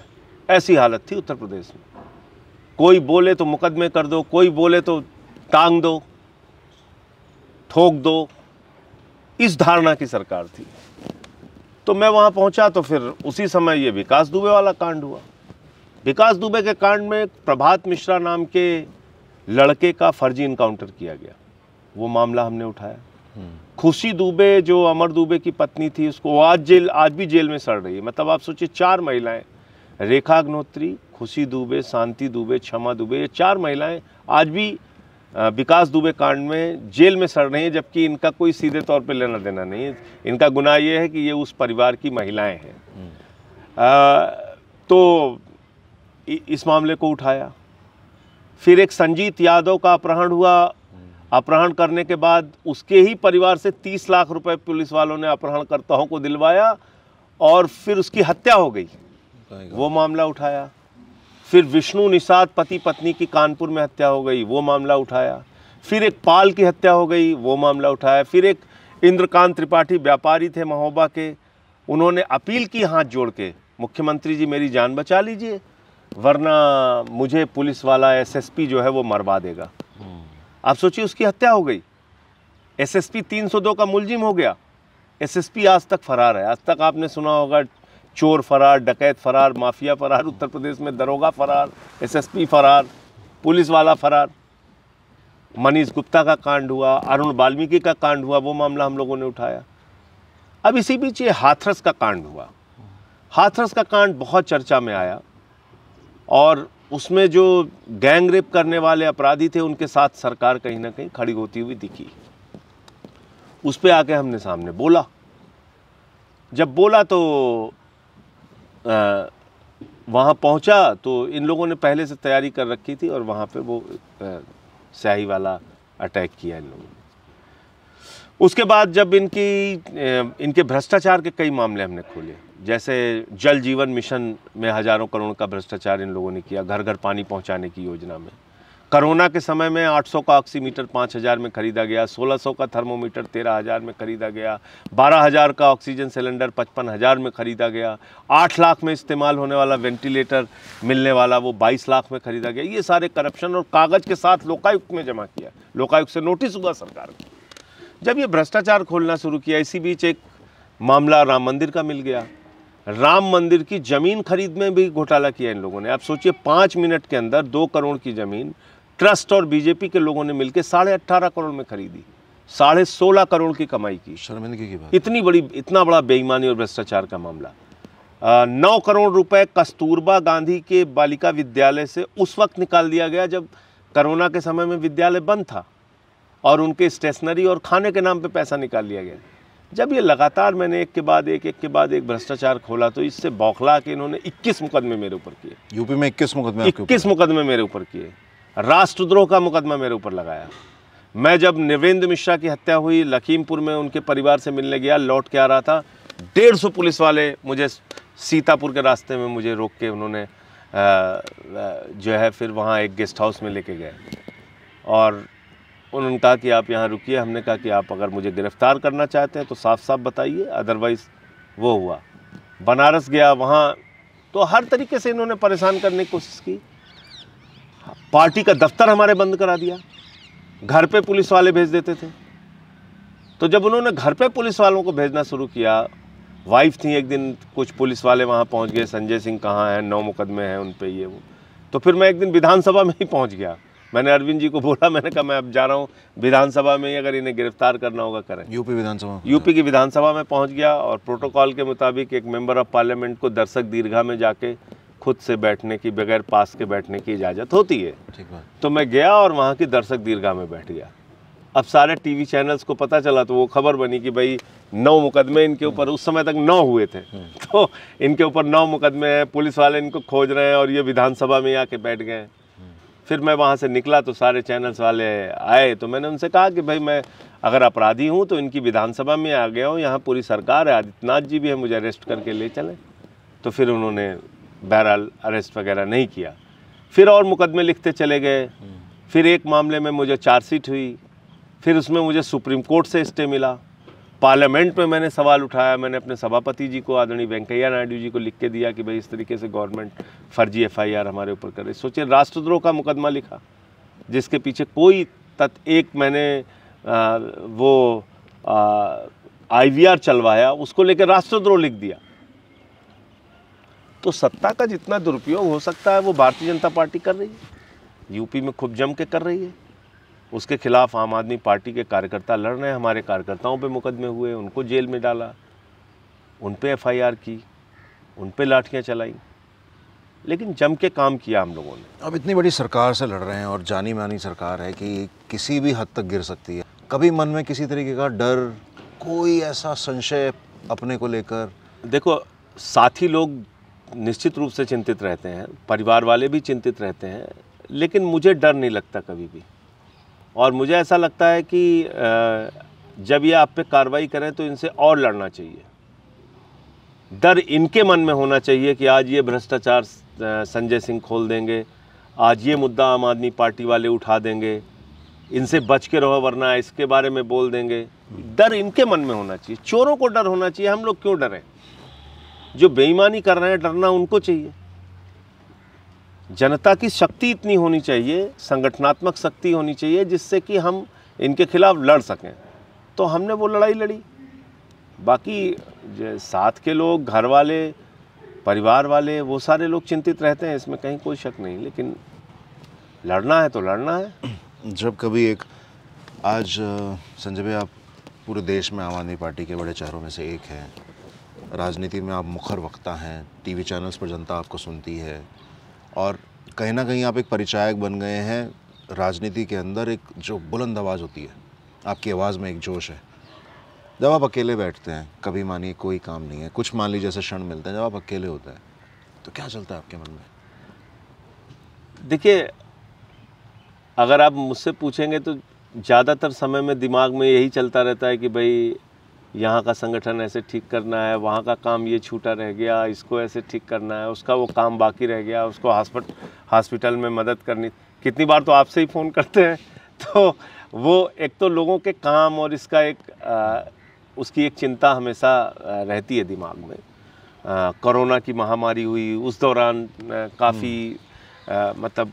ऐसी हालत थी उत्तर प्रदेश में कोई बोले तो मुकदमे कर दो कोई बोले तो टांग दो ठोक दो इस धारणा की सरकार थी तो मैं वहां पहुंचा तो फिर उसी समय ये विकास दुबे वाला कांड हुआ विकास दुबे के कांड में प्रभात मिश्रा नाम के लड़के का फर्जी इनकाउंटर किया गया वो मामला हमने उठाया हम्म। खुशी दुबे जो अमर दुबे की पत्नी थी उसको आज जेल आज भी जेल में सड़ रही है मतलब आप सोचिए चार महिलाएं रेखा अग्नोत्री खुशी दुबे शांति दुबे क्षमा दुबे ये चार महिलाएं आज भी विकास दुबे कांड में जेल में सड़ रही हैं जबकि इनका कोई सीधे तौर पे लेना देना नहीं है इनका गुनाह ये है कि ये उस परिवार की महिलाएं हैं हम्म। तो इस मामले को उठाया फिर एक संजीत यादव का अपहरण हुआ हम्म। अपहरण करने के बाद उसके ही परिवार से तीस लाख रुपए पुलिस वालों ने अपहरणकर्ताओं को दिलवाया और फिर उसकी हत्या हो गई वो मामला उठाया फिर विष्णु निषाद पति पत्नी की कानपुर में हत्या हो गई वो मामला उठाया फिर एक पाल की हत्या हो गई वो मामला उठाया फिर एक इंद्रकांत त्रिपाठी व्यापारी थे महोबा के उन्होंने अपील की हाथ जोड़ के मुख्यमंत्री जी मेरी जान बचा लीजिए वरना मुझे पुलिस वाला एसएसपी जो है वो मरवा देगा आप सोचिए उसकी हत्या हो गई एसएसपी 302 का मुलजिम हो गया एसएसपी आज तक फरार है आज तक आपने सुना होगा चोर फरार डकैत फरार माफिया फरार उत्तर प्रदेश में दरोगा फरार एसएसपी फरार पुलिस वाला फरार मनीष गुप्ता का कांड हुआ अरुण वाल्मीकि का कांड हुआ वो मामला हम लोगों ने उठाया अब इसी बीच ये हाथरस का कांड हुआ हाथरस का कांड बहुत चर्चा में आया और उसमें जो गैंग रेप करने वाले अपराधी थे उनके साथ सरकार कहीं ना कहीं खड़ी होती हुई दिखी उस पर आके हमने सामने बोला जब बोला तो वहाँ पहुँचा तो इन लोगों ने पहले से तैयारी कर रखी थी और वहाँ पे वो स्याही वाला अटैक किया इन लोगों ने उसके बाद जब इनकी इनके भ्रष्टाचार के कई मामले हमने खोले जैसे जल जीवन मिशन में हज़ारों करोड़ का भ्रष्टाचार इन लोगों ने किया घर घर पानी पहुंचाने की योजना में कोरोना के समय में 800 का ऑक्सीमीटर 5000 में खरीदा गया 1600 का थर्मोमीटर 13000 में खरीदा गया 12000 का ऑक्सीजन सिलेंडर 55000 में खरीदा गया 8 लाख में इस्तेमाल होने वाला वेंटिलेटर मिलने वाला वो 22 लाख में खरीदा गया ये सारे करप्शन और कागज़ के साथ लोकायुक्त में जमा किया लोकायुक्त से नोटिस हुआ सरकार को जब ये भ्रष्टाचार खोलना शुरू किया इसी बीच एक मामला राम मंदिर का मिल गया राम मंदिर की ज़मीन खरीद में भी घोटाला किया इन लोगों ने आप सोचिए पाँच मिनट के अंदर दो करोड़ की ज़मीन ट्रस्ट और बीजेपी के लोगों ने मिलकर साढ़े अट्ठारह करोड़ में खरीदी साढ़े सोलह करोड़ की कमाई की शर्मिंदगी की बात इतनी बड़ी इतना बड़ा बेईमानी और भ्रष्टाचार का मामला नौ करोड़ रुपए कस्तूरबा गांधी के बालिका विद्यालय से उस वक्त निकाल दिया गया जब कोरोना के समय में विद्यालय बंद था और उनके स्टेशनरी और खाने के नाम पर पैसा निकाल लिया गया जब ये लगातार मैंने एक के बाद एक एक के बाद एक भ्रष्टाचार खोला तो इससे बौखला के इन्होंने 21 मुकदमे मेरे ऊपर किए यूपी में 21 मुकदमे 21 मुकदमे मेरे ऊपर किए राष्ट्रद्रोह का मुकदमा मेरे ऊपर लगाया मैं जब निवेंद्र मिश्रा की हत्या हुई लखीमपुर में उनके परिवार से मिलने गया लौट के आ रहा था डेढ़ सौ पुलिस वाले मुझे सीतापुर के रास्ते में मुझे रोक के उन्होंने जो है फिर वहाँ एक गेस्ट हाउस में लेके गए और उन्होंने कहा कि आप यहाँ रुकिए हमने कहा कि आप अगर मुझे गिरफ़्तार करना चाहते हैं तो साफ साफ बताइए अदरवाइज़ वो हुआ बनारस गया वहाँ तो हर तरीके से इन्होंने परेशान करने की कोशिश की पार्टी का दफ्तर हमारे बंद करा दिया घर पे पुलिस वाले भेज देते थे तो जब उन्होंने घर पे पुलिस वालों को भेजना शुरू किया वाइफ थी एक दिन कुछ पुलिस वाले वहाँ पहुँच गए संजय सिंह कहाँ हैं नौ मुकदमे हैं उन पर ये वो तो फिर मैं एक दिन विधानसभा में ही पहुँच गया मैंने अरविंद जी को बोला मैंने कहा मैं अब जा रहा हूँ विधानसभा में ही अगर इन्हें गिरफ्तार करना होगा करें यूपी विधानसभा यूपी की विधानसभा में पहुँच गया और प्रोटोकॉल के मुताबिक एक मेंबर ऑफ पार्लियामेंट को दर्शक दीर्घा में जाके खुद से बैठने की बगैर पास के बैठने की इजाज़त होती है ठीक तो मैं गया और वहाँ की दर्शक दीर्घा में बैठ गया अब सारे टीवी चैनल्स को पता चला तो वो खबर बनी कि भाई नौ मुकदमे इनके हम्म। ऊपर उस समय तक नौ हुए थे हम्म। तो इनके ऊपर नौ मुकदमे हैं पुलिस वाले इनको खोज रहे हैं और ये विधानसभा में आके बैठ गए हम्म। फिर मैं वहाँ से निकला तो सारे चैनल्स वाले आए तो मैंने उनसे कहा कि भाई मैं अगर अपराधी हूँ तो इनकी विधानसभा में आ गया हूँ यहाँ पूरी सरकार है आदित्यनाथ जी भी है मुझे अरेस्ट करके ले चले तो फिर उन्होंने बहरहाल अरेस्ट वगैरह नहीं किया फिर और मुकदमे लिखते चले गए फिर एक मामले में मुझे चार्जशीट हुई फिर उसमें मुझे सुप्रीम कोर्ट से स्टे मिला पार्लियामेंट में मैंने सवाल उठाया मैंने अपने सभापति जी को आदरणीय वेंकैया नायडू जी को लिख के दिया कि भाई इस तरीके से गवर्नमेंट फर्जी एफआईआर हमारे ऊपर करे सोचिए राष्ट्रद्रोह का मुकदमा लिखा जिसके पीछे कोई तत् एक मैंने आ, वो आईवीआर चलवाया उसको लेकर राष्ट्रद्रोह लिख दिया तो सत्ता का जितना दुरुपयोग हो सकता है वो भारतीय जनता पार्टी कर रही है यूपी में खूब जम के कर रही है उसके खिलाफ आम आदमी पार्टी के कार्यकर्ता लड़ रहे हैं हमारे कार्यकर्ताओं पे मुकदमे हुए उनको जेल में डाला उन पर एफ की उन पर लाठियाँ चलाई लेकिन जम के काम किया हम लोगों ने अब इतनी बड़ी सरकार से लड़ रहे हैं और जानी मानी सरकार है कि किसी भी हद तक गिर सकती है कभी मन में किसी तरीके का डर कोई ऐसा संशय अपने को लेकर देखो साथी लोग निश्चित रूप से चिंतित रहते हैं परिवार वाले भी चिंतित रहते हैं लेकिन मुझे डर नहीं लगता कभी भी और मुझे ऐसा लगता है कि जब ये आप पे कार्रवाई करें तो इनसे और लड़ना चाहिए डर इनके मन में होना चाहिए कि आज ये भ्रष्टाचार संजय सिंह खोल देंगे आज ये मुद्दा आम आदमी पार्टी वाले उठा देंगे इनसे बच के रहो वरना इसके बारे में बोल देंगे डर इनके मन में होना चाहिए चोरों को डर होना चाहिए हम लोग क्यों डरें जो बेईमानी कर रहे हैं डरना उनको चाहिए जनता की शक्ति इतनी होनी चाहिए संगठनात्मक शक्ति होनी चाहिए जिससे कि हम इनके खिलाफ लड़ सकें तो हमने वो लड़ाई लड़ी बाकी साथ के लोग घर वाले परिवार वाले वो सारे लोग चिंतित रहते हैं इसमें कहीं कोई शक नहीं लेकिन लड़ना है तो लड़ना है जब कभी एक आज संजय भाई आप पूरे देश में आम आदमी पार्टी के बड़े चेहरों में से एक हैं राजनीति में आप मुखर वक्ता हैं टीवी चैनल्स पर जनता आपको सुनती है और कहीं ना कहीं आप एक परिचायक बन गए हैं राजनीति के अंदर एक जो बुलंद आवाज़ होती है आपकी आवाज़ में एक जोश है जब आप अकेले बैठते हैं कभी मानिए कोई काम नहीं है कुछ मान लीजिए जैसे क्षण मिलते हैं जब आप अकेले होते हैं तो क्या चलता है आपके मन में देखिए अगर आप मुझसे पूछेंगे तो ज़्यादातर समय में दिमाग में यही चलता रहता है कि भाई यहाँ का संगठन ऐसे ठीक करना है वहाँ का काम ये छूटा रह गया इसको ऐसे ठीक करना है उसका वो काम बाकी रह गया उसको हॉस्पिटल हॉस्पिटल में मदद करनी कितनी बार तो आपसे ही फ़ोन करते हैं (laughs) तो वो एक तो लोगों के काम और इसका एक आ, उसकी एक चिंता हमेशा रहती है दिमाग में कोरोना की महामारी हुई उस दौरान काफ़ी हम्म। मतलब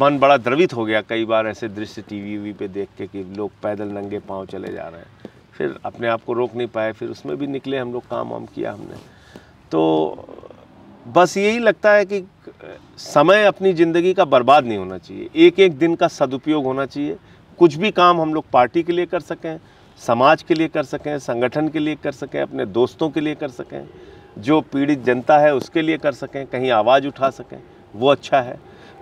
मन बड़ा द्रवित हो गया कई बार ऐसे दृश्य टीवी वी पे देख के कि लोग पैदल नंगे पाँव चले जा रहे हैं फिर अपने आप को रोक नहीं पाए फिर उसमें भी निकले हम लोग काम वाम किया हमने तो बस यही लगता है कि समय अपनी ज़िंदगी का बर्बाद नहीं होना चाहिए एक एक दिन का सदुपयोग होना चाहिए कुछ भी काम हम लोग पार्टी के लिए कर सकें समाज के लिए कर सकें संगठन के लिए कर सकें अपने दोस्तों के लिए कर सकें जो पीड़ित जनता है उसके लिए कर सकें कहीं आवाज़ उठा सकें वो अच्छा है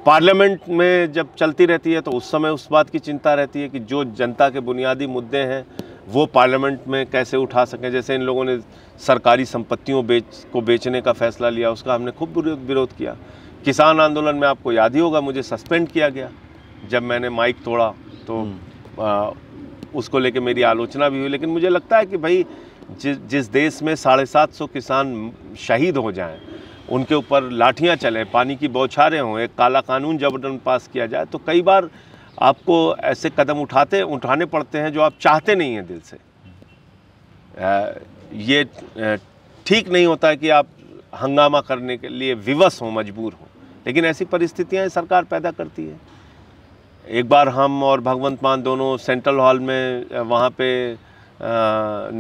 पार्लियामेंट में जब चलती रहती है तो उस समय उस बात की चिंता रहती है कि जो जनता के बुनियादी मुद्दे हैं वो पार्लियामेंट में कैसे उठा सकें जैसे इन लोगों ने सरकारी संपत्तियों बेच को बेचने का फैसला लिया उसका हमने खूब विरोध किया किसान आंदोलन में आपको याद ही होगा मुझे सस्पेंड किया गया जब मैंने माइक तोड़ा तो हम्म। आ, उसको लेके मेरी आलोचना भी हुई लेकिन मुझे लगता है कि भाई जि, जिस देश में साढ़े सात सौ किसान शहीद हो जाएं उनके ऊपर लाठियाँ चलें पानी की बौछारें हों एक काला कानून उन पास किया जाए तो कई बार आपको ऐसे कदम उठाते उठाने पड़ते हैं जो आप चाहते नहीं हैं दिल से आ, ये ठीक नहीं होता है कि आप हंगामा करने के लिए विवश हों मजबूर हों लेकिन ऐसी परिस्थितियाँ सरकार पैदा करती है एक बार हम और भगवंत मान दोनों सेंट्रल हॉल में वहाँ पे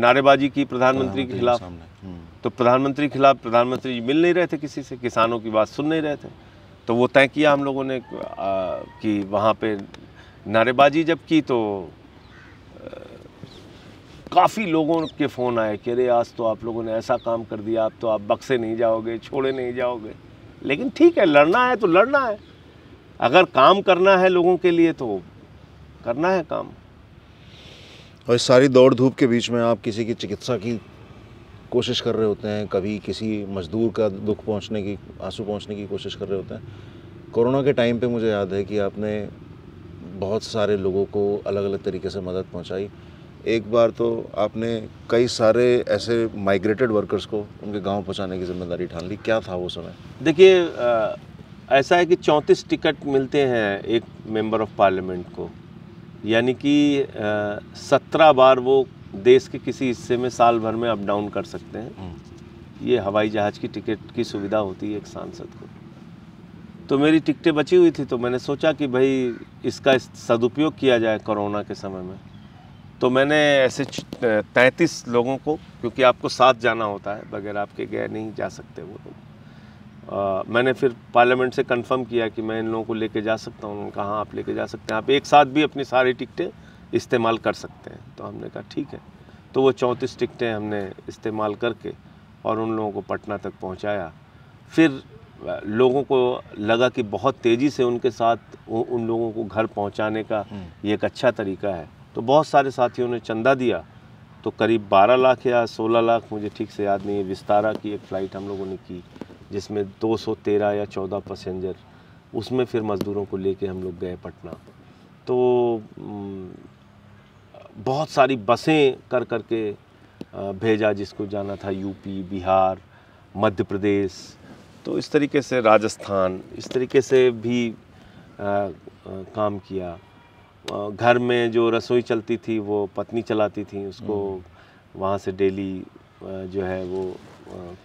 नारेबाजी की प्रधानमंत्री के हाँ, हाँ, खिलाफ हम्म। तो प्रधानमंत्री के खिलाफ प्रधानमंत्री जी मिल नहीं रहे थे किसी से किसानों की बात सुन नहीं रहे थे तो वो तय किया हम लोगों ने कि वहाँ पे नारेबाजी जब की तो काफ़ी लोगों के फ़ोन आए कि अरे आज तो आप लोगों ने ऐसा काम कर दिया आप तो आप बक्से नहीं जाओगे छोड़े नहीं जाओगे लेकिन ठीक है लड़ना है तो लड़ना है अगर काम करना है लोगों के लिए तो करना है काम और इस सारी दौड़ धूप के बीच में आप किसी की चिकित्सा की कोशिश कर रहे होते हैं कभी किसी मज़दूर का दुख पहुंचने की आंसू पहुंचने की कोशिश कर रहे होते हैं कोरोना के टाइम पे मुझे याद है कि आपने बहुत सारे लोगों को अलग अलग तरीके से मदद पहुंचाई एक बार तो आपने कई सारे ऐसे माइग्रेटेड वर्कर्स को उनके गांव पहुंचाने की जिम्मेदारी ठान ली क्या था वो समय देखिए ऐसा है कि चौंतीस टिकट मिलते हैं एक मेंबर ऑफ पार्लियामेंट को यानी कि सत्रह बार वो देश के किसी हिस्से में साल भर में अप डाउन कर सकते हैं हम्म। ये हवाई जहाज़ की टिकट की सुविधा होती है एक सांसद को तो मेरी टिकटें बची हुई थी तो मैंने सोचा कि भाई इसका सदुपयोग किया जाए कोरोना के समय में तो मैंने ऐसे तैंतीस लोगों को क्योंकि आपको साथ जाना होता है बगैर आपके गए नहीं जा सकते वो लोग मैंने फिर पार्लियामेंट से कंफर्म किया कि मैं इन लोगों को लेके जा सकता हूँ उन्होंने कहा हाँ, आप लेके जा सकते हैं आप एक साथ भी अपनी सारी टिकटें इस्तेमाल कर सकते हैं तो हमने कहा ठीक है तो वो चौंतीस टिकटें हमने इस्तेमाल करके और उन लोगों को पटना तक पहुंचाया फिर लोगों को लगा कि बहुत तेज़ी से उनके साथ उन लोगों को घर पहुंचाने का हम्म। ये एक अच्छा तरीका है तो बहुत सारे साथियों ने चंदा दिया तो करीब 12 लाख या 16 लाख मुझे ठीक से याद नहीं है विस्तारा की एक फ़्लाइट हम लोगों ने की जिसमें 213 या 14 पैसेंजर उसमें फिर मज़दूरों को लेके हम लोग गए पटना तो बहुत सारी बसें कर कर के भेजा जिसको जाना था यूपी बिहार मध्य प्रदेश तो इस तरीके से राजस्थान इस तरीके से भी आ, आ, काम किया घर में जो रसोई चलती थी वो पत्नी चलाती थी उसको हम्म। वहाँ से डेली जो है वो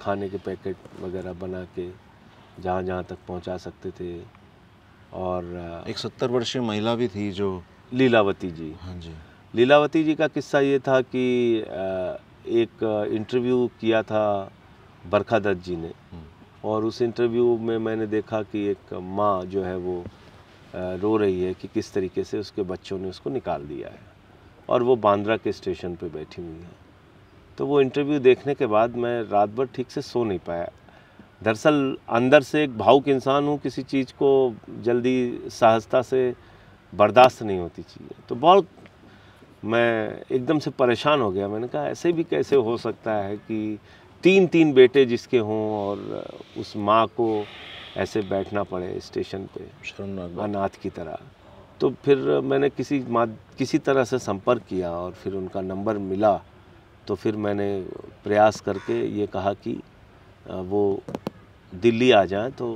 खाने के पैकेट वगैरह बना के जहाँ जहाँ तक पहुँचा सकते थे और एक सत्तर वर्षीय महिला भी थी जो लीलावती जी हाँ जी लीलावती जी का किस्सा ये था कि एक इंटरव्यू किया था बरखा दत्त जी ने हम्म। और उस इंटरव्यू में मैंने देखा कि एक माँ जो है वो रो रही है कि किस तरीके से उसके बच्चों ने उसको निकाल दिया है और वो बांद्रा के स्टेशन पे बैठी हुई है तो वो इंटरव्यू देखने के बाद मैं रात भर ठीक से सो नहीं पाया दरअसल अंदर से एक भावुक इंसान हूँ किसी चीज़ को जल्दी सहजता से बर्दाश्त नहीं होती चाहिए तो बहुत मैं एकदम से परेशान हो गया मैंने कहा ऐसे भी कैसे हो सकता है कि तीन तीन बेटे जिसके हों और उस माँ को ऐसे बैठना पड़े स्टेशन पे अनाथ की तरह तो फिर मैंने किसी माँ किसी तरह से संपर्क किया और फिर उनका नंबर मिला तो फिर मैंने प्रयास करके ये कहा कि वो दिल्ली आ जाए तो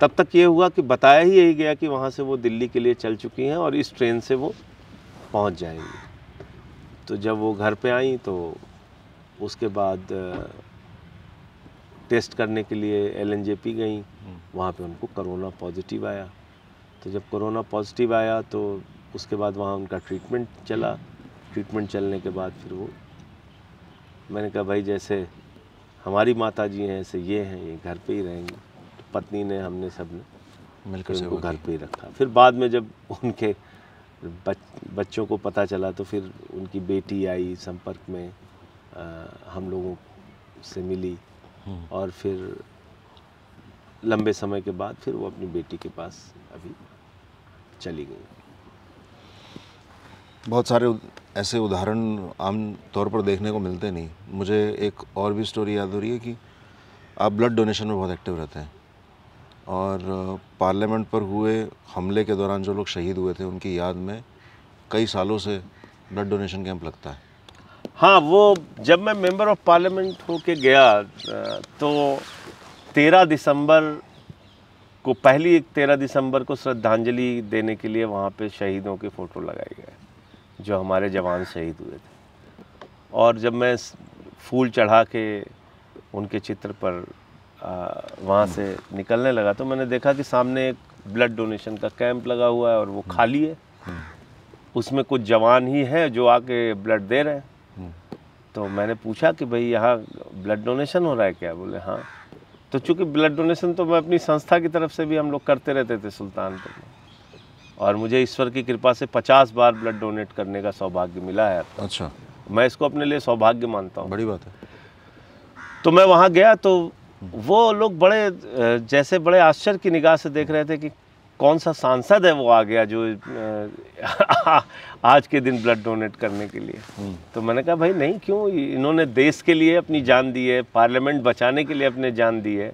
तब तक ये हुआ कि बताया ही यही गया कि वहाँ से वो दिल्ली के लिए चल चुकी हैं और इस ट्रेन से वो पहुंच जाएंगी तो जब वो घर पे आई तो उसके बाद टेस्ट करने के लिए एल एन जे पी गई वहाँ पर उनको कोरोना पॉजिटिव आया तो जब कोरोना पॉजिटिव आया तो उसके बाद वहाँ उनका ट्रीटमेंट चला ट्रीटमेंट चलने के बाद फिर वो मैंने कहा भाई जैसे हमारी माता जी हैं ऐसे ये हैं ये घर पे ही रहेंगे तो पत्नी ने हमने सब ने मिलकर उनको घर पे ही रखा फिर बाद में जब उनके बच, बच्चों को पता चला तो फिर उनकी बेटी आई संपर्क में आ, हम लोगों से मिली हम्म। और फिर लंबे समय के बाद फिर वो अपनी बेटी के पास अभी चली गई बहुत सारे ऐसे उदाहरण आम तौर पर देखने को मिलते नहीं मुझे एक और भी स्टोरी याद हो रही है कि आप ब्लड डोनेशन में बहुत एक्टिव रहते हैं और पार्लियामेंट पर हुए हमले के दौरान जो लोग शहीद हुए थे उनकी याद में कई सालों से ब्लड डोनेशन कैंप लगता है हाँ वो जब मैं मेंबर ऑफ पार्लियामेंट होके गया तो 13 दिसंबर को पहली एक तेरह दिसंबर को श्रद्धांजलि देने के लिए वहाँ पे शहीदों के फ़ोटो लगाए गए जो हमारे जवान शहीद हुए थे और जब मैं फूल चढ़ा के उनके चित्र पर वहाँ से निकलने लगा तो मैंने देखा कि सामने एक ब्लड डोनेशन का कैंप लगा हुआ है और वो खाली है उसमें कुछ जवान ही हैं जो आके ब्लड दे रहे हैं तो मैंने पूछा कि भाई यहाँ ब्लड डोनेशन हो रहा है क्या बोले हाँ तो चूँकि ब्लड डोनेशन तो मैं अपनी संस्था की तरफ से भी हम लोग करते रहते थे सुल्तानपुर में और मुझे ईश्वर की कृपा से पचास बार ब्लड डोनेट करने का सौभाग्य मिला है अच्छा मैं इसको अपने लिए सौभाग्य मानता हूँ बड़ी बात है तो मैं वहाँ गया तो वो लोग बड़े जैसे बड़े आश्चर्य की निगाह से देख रहे थे कि कौन सा सांसद है वो आ गया जो (laughs) आज के दिन ब्लड डोनेट करने के लिए हम्म। तो मैंने कहा भाई नहीं क्यों इन्होंने देश के लिए अपनी जान दी है पार्लियामेंट बचाने के लिए अपने जान दी है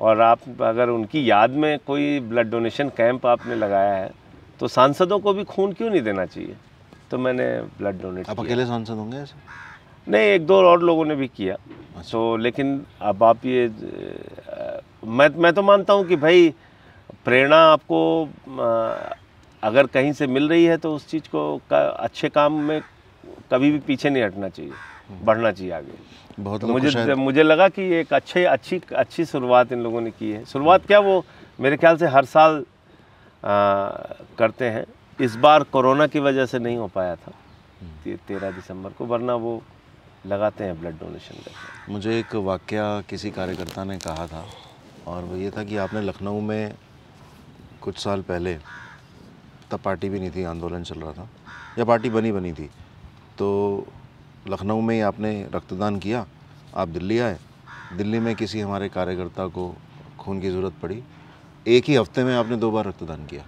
और आप अगर उनकी याद में कोई ब्लड डोनेशन कैंप आपने लगाया है तो सांसदों को भी खून क्यों नहीं देना चाहिए तो मैंने ब्लड डोनेट आप अकेले सांसद होंगे ऐसे नहीं एक दो और लोगों ने भी किया सो अच्छा। तो लेकिन अब आप ये मैं मैं तो मानता हूँ कि भाई प्रेरणा आपको अगर कहीं से मिल रही है तो उस चीज़ को का, अच्छे काम में कभी भी पीछे नहीं हटना चाहिए हम्म। बढ़ना चाहिए आगे बहुत तो मुझे मुझे लगा कि एक अच्छे अच्छी अच्छी शुरुआत इन लोगों ने की है शुरुआत क्या वो मेरे ख्याल से हर साल आ, करते हैं इस बार कोरोना की वजह से नहीं हो पाया था हम्म। ते, तेरह दिसंबर को वरना वो लगाते हैं ब्लड डोनेशन करते मुझे एक वाक्य किसी कार्यकर्ता ने कहा था और वो ये था कि आपने लखनऊ में कुछ साल पहले तब पार्टी भी नहीं थी आंदोलन चल रहा था या पार्टी बनी बनी थी तो लखनऊ में ही आपने रक्तदान किया आप दिल्ली आए दिल्ली में किसी हमारे कार्यकर्ता को खून की ज़रूरत पड़ी एक ही हफ्ते में आपने दो बार रक्तदान किया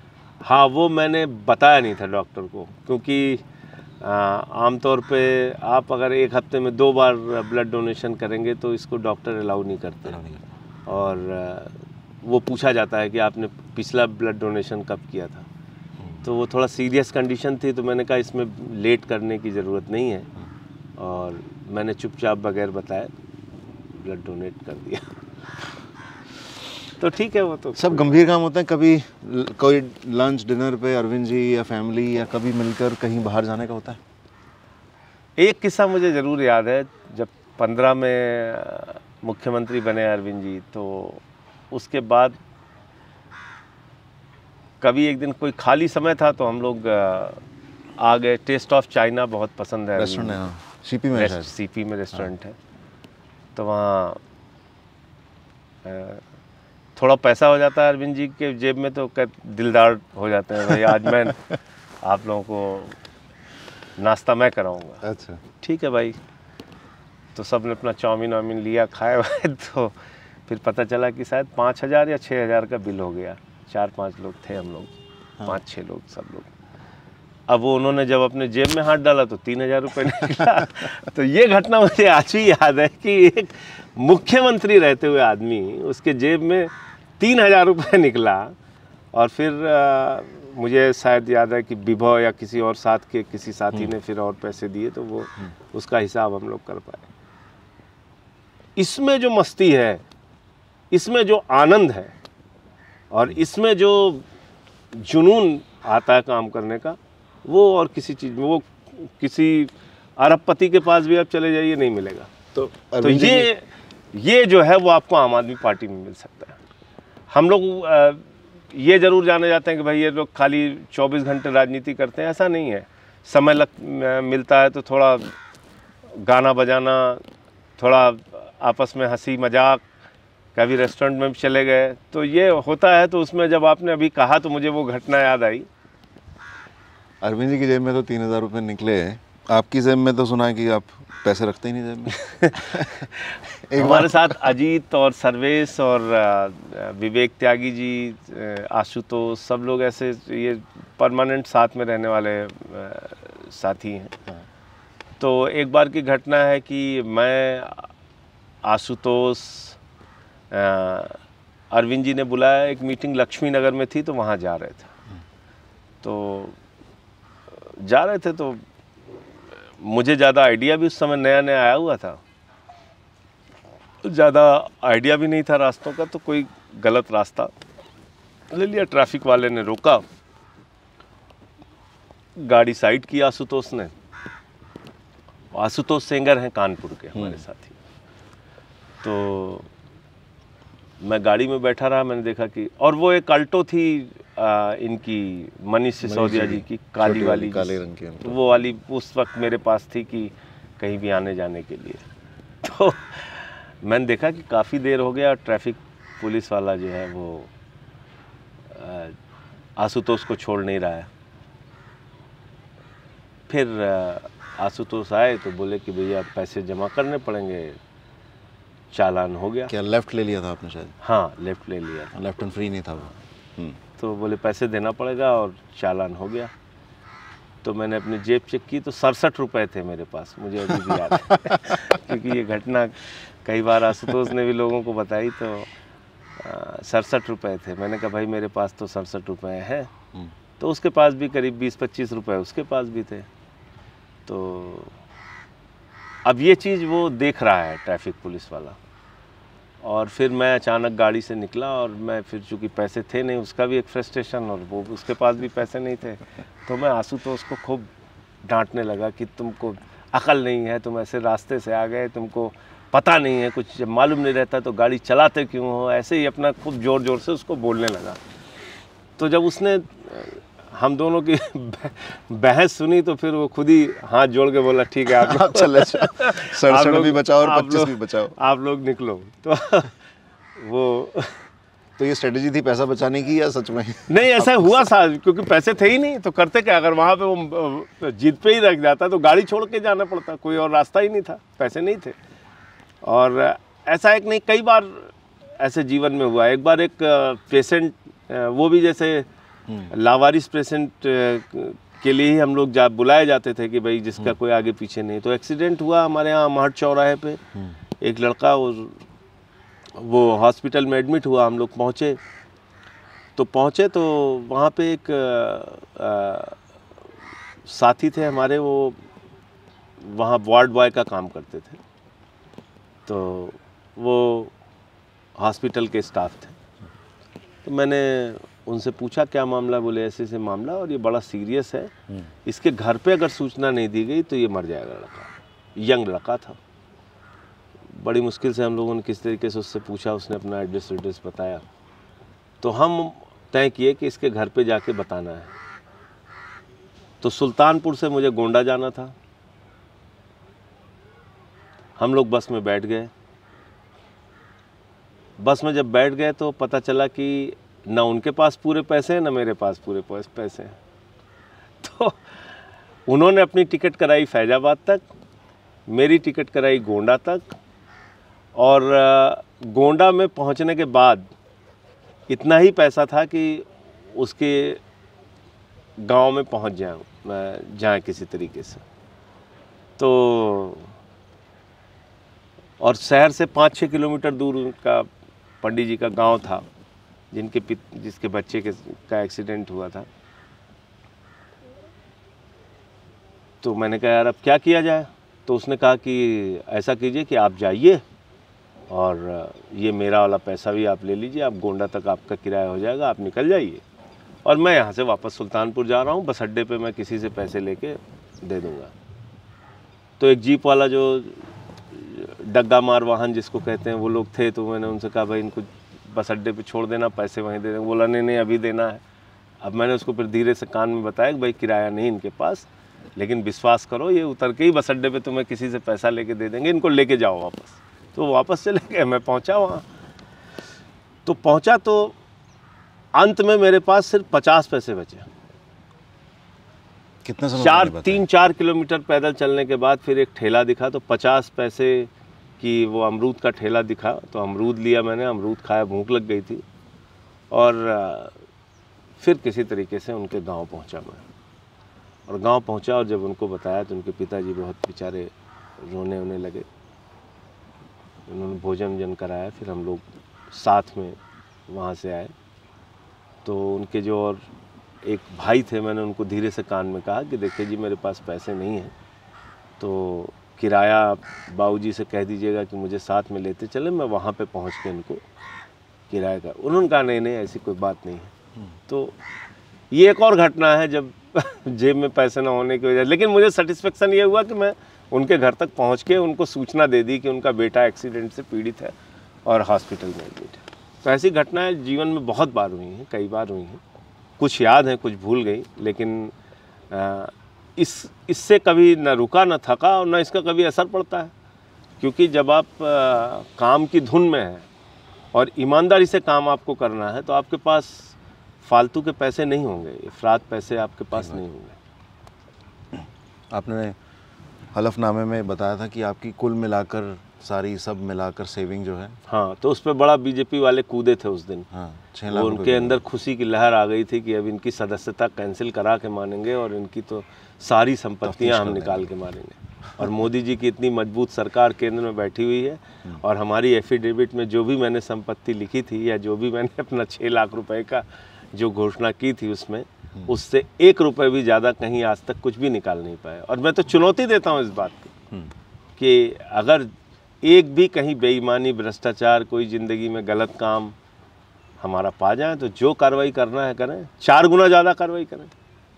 हाँ वो मैंने बताया नहीं था डॉक्टर को क्योंकि आमतौर पे आप अगर एक हफ्ते में दो बार ब्लड डोनेशन करेंगे तो इसको डॉक्टर अलाउ नहीं करते और वो पूछा जाता है कि आपने पिछला ब्लड डोनेशन कब किया था हम्म। तो वो थोड़ा सीरियस कंडीशन थी तो मैंने कहा इसमें लेट करने की ज़रूरत नहीं है हम्म। और मैंने चुपचाप बगैर बताए ब्लड डोनेट कर दिया तो ठीक है वो तो सब गंभीर काम होते हैं कभी कोई लंच डिनर पे अरविंद जी या फैमिली या कभी मिलकर कहीं बाहर जाने का होता है एक किस्सा मुझे ज़रूर याद है जब पंद्रह में मुख्यमंत्री बने अरविंद जी तो उसके बाद कभी एक दिन कोई खाली समय था तो हम लोग आ गए टेस्ट ऑफ चाइना बहुत पसंद है रेस्टोरेंट है सीपी हाँ। में सीपी में रेस्टोरेंट हाँ। है तो वहाँ थोड़ा पैसा हो जाता है अरविंद जी के जेब में तो दिलदार हो जाते हैं भाई आज मैं (laughs) आप लोगों को नाश्ता मैं कराऊंगा अच्छा ठीक है भाई तो सब ने अपना चाउमीन वाउमिन लिया खाए वाए (laughs) तो फिर पता चला कि शायद पाँच हज़ार या छः हज़ार का बिल हो गया चार पाँच लोग थे हम लोग हाँ। पाँच छः लोग सब लोग अब वो उन्होंने जब अपने जेब में हाथ डाला तो तीन हजार रुपये तो ये घटना मुझे आज भी याद है कि एक मुख्यमंत्री रहते हुए आदमी उसके जेब में तीन हजार रुपये निकला और फिर आ, मुझे शायद याद है कि विभव या किसी और साथ के किसी साथी ने हम्म। फिर और पैसे दिए तो वो हम्म। उसका हिसाब हम लोग कर पाए इसमें जो मस्ती है इसमें जो आनंद है और इसमें जो जुनून आता है काम करने का वो और किसी चीज़ में वो किसी अरबपति के पास भी आप चले जाइए नहीं मिलेगा तो तो ये ये जो है वो आपको आम आदमी पार्टी में मिल सकता है हम लोग ये ज़रूर जाने जाते हैं कि भाई ये लोग खाली 24 घंटे राजनीति करते हैं ऐसा नहीं है समय लग मिलता है तो थोड़ा गाना बजाना थोड़ा आपस में हंसी मजाक कभी रेस्टोरेंट में भी चले गए तो ये होता है तो उसमें जब आपने अभी कहा तो मुझे वो घटना याद आई अरविंद जी की जेब में तो तीन हज़ार रुपये निकले आपकी जेब में तो सुना है कि आप पैसे रखते ही नहीं जेब में (laughs) एक हमारे साथ अजीत और सर्वेश और विवेक त्यागी जी आशुतोष सब लोग ऐसे ये परमानेंट साथ में रहने वाले साथी हैं हाँ। तो एक बार की घटना है कि मैं आशुतोष अरविंद जी ने बुलाया एक मीटिंग लक्ष्मी नगर में थी तो वहाँ जा रहे थे हाँ। तो जा रहे थे तो मुझे ज़्यादा आइडिया भी उस समय नया नया आया हुआ था ज़्यादा आइडिया भी नहीं था रास्तों का तो कोई गलत रास्ता ले लिया ट्रैफिक वाले ने रोका गाड़ी साइड की आशुतोष ने आशुतोष सेंगर हैं कानपुर के हमारे हम्म। साथी तो मैं गाड़ी में बैठा रहा मैंने देखा कि और वो एक अल्टो थी आ, इनकी मनीष सिसोदिया जी की काली वाली काले रंग की तो वो वाली उस वक्त मेरे पास थी कि कहीं भी आने जाने के लिए (laughs) तो मैंने देखा कि काफ़ी देर हो गया ट्रैफिक पुलिस वाला जो है वो आशुतोष को छोड़ नहीं रहा है फिर आशुतोष आए तो बोले कि भैया पैसे जमा करने पड़ेंगे चालान हो गया क्या लेफ्ट ले लिया था आपने शायद हाँ लेफ्ट ले लिया था लेफ्ट एंड फ्री नहीं था वो हम्म। तो बोले पैसे देना पड़ेगा और चालान हो गया तो मैंने अपनी जेब चेक की तो सड़सठ रुपए थे मेरे पास मुझे अभी भी याद (laughs) क्योंकि ये घटना कई बार आशुतोष ने भी लोगों को बताई तो सड़सठ रुपए थे मैंने कहा भाई मेरे पास तो सड़सठ रुपए हैं हम्म। तो उसके पास भी करीब बीस पच्चीस रुपए उसके पास भी थे तो अब ये चीज़ वो देख रहा है ट्रैफिक पुलिस वाला और फिर मैं अचानक गाड़ी से निकला और मैं फिर चूँकि पैसे थे नहीं उसका भी एक फ्रस्ट्रेशन और वो उसके पास भी पैसे नहीं थे तो मैं आंसू तो उसको खूब डांटने लगा कि तुमको अकल नहीं है तुम ऐसे रास्ते से आ गए तुमको पता नहीं है कुछ जब मालूम नहीं रहता तो गाड़ी चलाते क्यों हो ऐसे ही अपना खूब ज़ोर ज़ोर से उसको बोलने लगा तो जब उसने हम दोनों की (laughs) बहस सुनी तो फिर वो खुद ही हाथ जोड़ के बोला ठीक है आप, हाँ, (laughs) आप चले सड़सठ भी बचाओ और पच्चीस भी बचाओ आप लोग निकलो तो (laughs) वो तो ये स्ट्रेटजी थी पैसा बचाने की या सच में नहीं ऐसा हुआ था क्योंकि पैसे थे ही नहीं तो करते क्या अगर वहाँ पे वो जीत पे ही रख जाता तो गाड़ी छोड़ के जाना पड़ता कोई और रास्ता ही नहीं था पैसे नहीं थे और ऐसा एक नहीं कई बार ऐसे जीवन में हुआ एक बार एक पेशेंट वो भी जैसे लावारिस पेशेंट के लिए ही हम लोग जा बुलाए जाते थे कि भाई जिसका हम्म। कोई आगे पीछे नहीं तो एक्सीडेंट हुआ हमारे यहाँ अमहट चौराहे पे हम्म। एक लड़का वो वो हॉस्पिटल में एडमिट हुआ हम लोग पहुँचे तो पहुँचे तो वहाँ पे एक आ, आ, साथी थे हमारे वो वहाँ वार्ड बॉय का काम करते थे तो वो हॉस्पिटल के स्टाफ थे तो मैंने उनसे पूछा क्या मामला बोले ऐसे ऐसे मामला और ये बड़ा सीरियस है हम्म। इसके घर पे अगर सूचना नहीं दी गई तो ये मर जाएगा लड़का यंग लड़का था बड़ी मुश्किल से हम लोगों ने किस तरीके से उससे पूछा उसने अपना एड्रेस वेड्रेस बताया तो हम तय किए कि इसके घर पे जाके बताना है तो सुल्तानपुर से मुझे गोंडा जाना था हम लोग बस में बैठ गए बस में जब बैठ गए तो पता चला कि ना उनके पास पूरे पैसे हैं ना मेरे पास पूरे पैसे हैं तो उन्होंने अपनी टिकट कराई फैजाबाद तक मेरी टिकट कराई गोंडा तक और गोंडा में पहुंचने के बाद इतना ही पैसा था कि उसके गांव में पहुंच मैं जाए किसी तरीके से तो और शहर से पाँच छः किलोमीटर दूर उनका पंडित जी का गांव था जिनके पित जिसके बच्चे के का एक्सीडेंट हुआ था तो मैंने कहा यार अब क्या किया जाए तो उसने कहा कि ऐसा कीजिए कि आप जाइए और ये मेरा वाला पैसा भी आप ले लीजिए आप गोंडा तक आपका किराया हो जाएगा आप निकल जाइए और मैं यहाँ से वापस सुल्तानपुर जा रहा हूँ बस अड्डे पे मैं किसी से पैसे लेके दे दूँगा तो एक जीप वाला जो डग्गा मार वाहन जिसको कहते हैं वो लोग थे तो मैंने उनसे कहा भाई इनको बस अड्डे पे छोड़ देना पैसे वहीं दे देना बोला नहीं नहीं अभी देना है अब मैंने उसको फिर धीरे से कान में बताया कि भाई किराया नहीं इनके पास लेकिन विश्वास करो ये उतर के ही बस अड्डे पर तुम्हें किसी से पैसा लेके दे देंगे इनको लेके जाओ वापस तो वापस चले गए मैं पहुँचा वहाँ तो पहुँचा तो अंत में मेरे पास सिर्फ पचास पैसे बचे कितना चार तीन चार किलोमीटर पैदल चलने के बाद फिर एक ठेला दिखा तो पचास पैसे कि वो अमरूद का ठेला दिखा तो अमरूद लिया मैंने अमरूद खाया भूख लग गई थी और फिर किसी तरीके से उनके गांव पहुंचा मैं और गांव पहुंचा और जब उनको बताया तो उनके पिताजी बहुत बेचारे रोने उन्हें लगे उन्होंने भोजन जन कराया फिर हम लोग साथ में वहाँ से आए तो उनके जो और एक भाई थे मैंने उनको धीरे से कान में कहा कि देखिए जी मेरे पास पैसे नहीं हैं तो किराया बाबू से कह दीजिएगा कि मुझे साथ में लेते चले मैं वहाँ पर पहुँच के इनको किराए का उन्होंने कहा नहीं नहीं ऐसी कोई बात नहीं है हम्म। तो ये एक और घटना है जब (laughs) जेब में पैसे ना होने की वजह लेकिन मुझे सेटिस्फेक्शन ये हुआ कि मैं उनके घर तक पहुँच के उनको सूचना दे दी कि उनका बेटा एक्सीडेंट से पीड़ित है और हॉस्पिटल में एडमिट है तो ऐसी घटनाएँ जीवन में बहुत बार हुई हैं कई बार हुई हैं कुछ याद हैं कुछ भूल गई लेकिन आ, इस इससे कभी न रुका न थका और न इसका कभी असर पड़ता है क्योंकि जब आप आ, काम की धुन में हैं और ईमानदारी से काम आपको करना है तो आपके पास फालतू के पैसे नहीं होंगे अफराद पैसे आपके पास नहीं होंगे आपने हलफनामे में बताया था कि आपकी कुल मिलाकर सारी सब मिलाकर सेविंग जो है हाँ तो उस पर बड़ा बीजेपी वाले कूदे थे उस दिन हाँ लाख उनके अंदर खुशी की लहर आ गई थी कि अब इनकी सदस्यता कैंसिल करा के मानेंगे और इनकी तो सारी संपत्तियां हम निकाल के मारेंगे और मोदी जी की इतनी मजबूत सरकार केंद्र में बैठी हुई है हम्म। और हमारी एफिडेविट में जो भी मैंने संपत्ति लिखी थी या जो भी मैंने (laughs) अपना छः लाख रुपए का जो घोषणा की थी उसमें हम्म। उससे एक रुपए भी ज़्यादा कहीं आज तक कुछ भी निकाल नहीं पाए और मैं तो चुनौती देता हूँ इस बात की हम्म। कि अगर एक भी कहीं बेईमानी भ्रष्टाचार कोई ज़िंदगी में गलत काम हमारा पा जाए तो जो कार्रवाई करना है करें चार गुना ज़्यादा कार्रवाई करें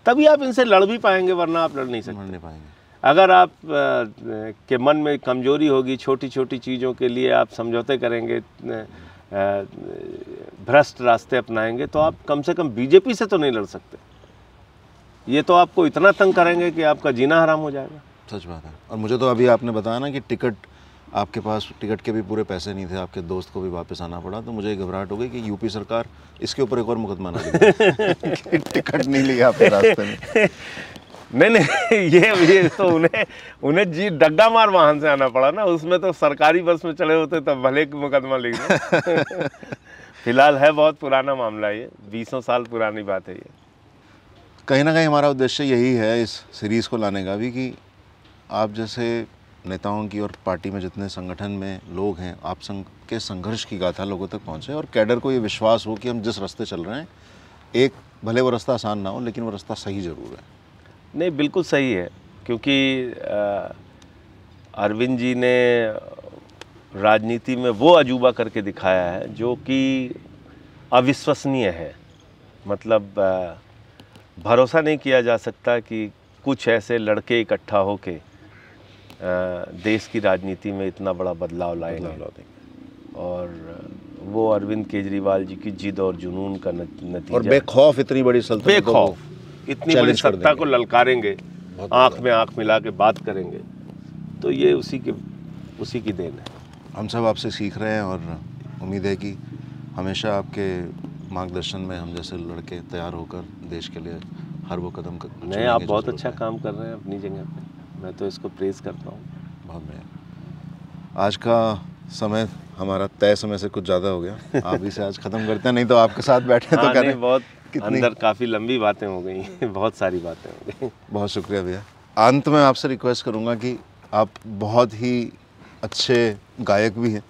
तभी आप इनसे लड़ भी पाएंगे वरना आप लड़ नहीं सकते लड़ नहीं पाएंगे अगर आप आ, के मन में कमजोरी होगी छोटी छोटी चीज़ों के लिए आप समझौते करेंगे भ्रष्ट रास्ते अपनाएंगे तो आप कम से कम बीजेपी से तो नहीं लड़ सकते ये तो आपको इतना तंग करेंगे कि आपका जीना हराम हो जाएगा सच बात है और मुझे तो अभी आपने बताया ना कि टिकट आपके पास टिकट के भी पूरे पैसे नहीं थे आपके दोस्त को भी वापस आना पड़ा तो मुझे घबराहट हो गई कि यूपी सरकार इसके ऊपर एक और मुकदमा ना टिकट नहीं लिया आपके रास्ते में (laughs) नहीं नहीं ये ये तो उन्हें उन्हें जी डग्गा मार वाहन से आना पड़ा ना उसमें तो सरकारी बस में चले होते तब भले मुकदमा लिख (laughs) फिलहाल है बहुत पुराना मामला ये बीसों साल पुरानी बात है ये कहीं ना कहीं हमारा उद्देश्य यही है इस सीरीज़ को लाने का भी कि आप जैसे नेताओं की और पार्टी में जितने संगठन में लोग हैं आप संघ के संघर्ष की गाथा लोगों तक पहुँचे और कैडर को ये विश्वास हो कि हम जिस रास्ते चल रहे हैं एक भले वो रास्ता आसान ना हो लेकिन वो रास्ता सही ज़रूर है नहीं बिल्कुल सही है क्योंकि अरविंद जी ने राजनीति में वो अजूबा करके दिखाया है जो कि अविश्वसनीय है मतलब भरोसा नहीं किया जा सकता कि कुछ ऐसे लड़के इकट्ठा होके देश की राजनीति में इतना बड़ा बदलाव लाएंगे और वो अरविंद केजरीवाल जी की जिद और जुनून का नतीजा और बेखौफ इतनी बड़ी सल्तनत बेखौफ इतनी बड़ी सत्ता को ललकारेंगे आंख में आंख मिला के बात करेंगे तो ये उसी के उसी की देन है हम सब आपसे सीख रहे हैं और उम्मीद है कि हमेशा आपके मार्गदर्शन में हम जैसे लड़के तैयार होकर देश के लिए हर वो कदम नहीं आप बहुत अच्छा काम कर रहे हैं अपनी जगह पर मैं तो इसको प्रेज करता हूँ बहुत बढ़िया आज का समय हमारा तय समय से कुछ ज़्यादा हो गया (laughs) आप इसे आज ख़त्म करते हैं नहीं तो आपके साथ बैठे तो हाँ, करें बहुत कितनी अंदर काफ़ी लंबी बातें हो गई (laughs) बहुत सारी बातें हो गई बहुत शुक्रिया भैया अंत में आपसे रिक्वेस्ट करूँगा कि आप बहुत ही अच्छे गायक भी हैं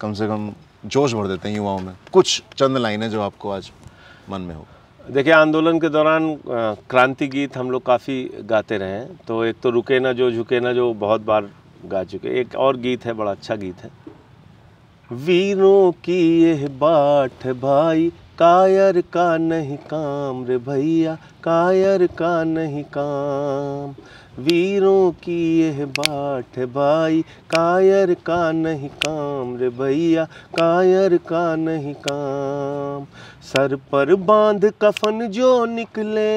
कम से कम जोश भर देते हैं युवाओं में कुछ चंद लाइनें जो आपको आज मन में हो देखिए आंदोलन के दौरान क्रांति गीत हम लोग काफ़ी गाते रहे हैं तो एक तो रुके ना जो झुके ना जो बहुत बार गा चुके एक और गीत है बड़ा अच्छा गीत है वीरों की यह बाट भाई कायर का नहीं काम रे भैया कायर का नहीं काम वीरों की यह बाट भाई कायर का नहीं काम रे भैया कायर का नहीं काम सर पर बांध कफन जो निकले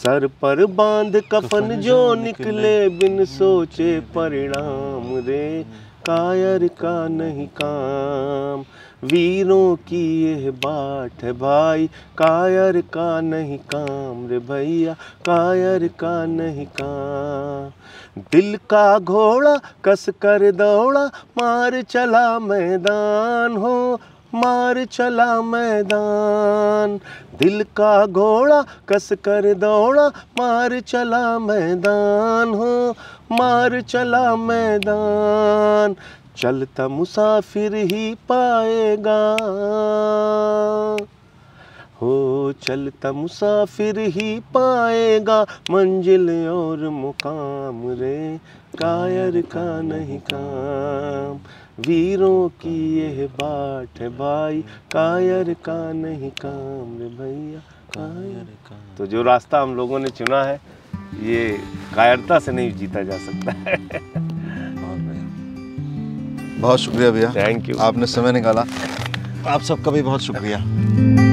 सर पर बांध कफन जो निकले बिन सोचे परिणाम रे कायर का नहीं काम वीरों की यह बात है भाई कायर का नहीं काम रे भैया कायर का नहीं काम दिल का घोड़ा कस कर दौड़ा मार चला मैदान हो मार चला मैदान दिल का घोड़ा कस कर दौड़ा मार चला मैदान हो मार चला मैदान चलता मुसाफिर ही पाएगा हो चलता मुसाफिर ही पाएगा मंजिल और मुकाम रे कायर का नहीं काम वीरों की यह बाट है भाई कायर का नहीं काम रे भैया कायर का तो जो रास्ता हम लोगों ने चुना है ये कायरता से नहीं जीता जा सकता है बहुत शुक्रिया भैया थैंक यू आपने समय निकाला आप सबका भी बहुत शुक्रिया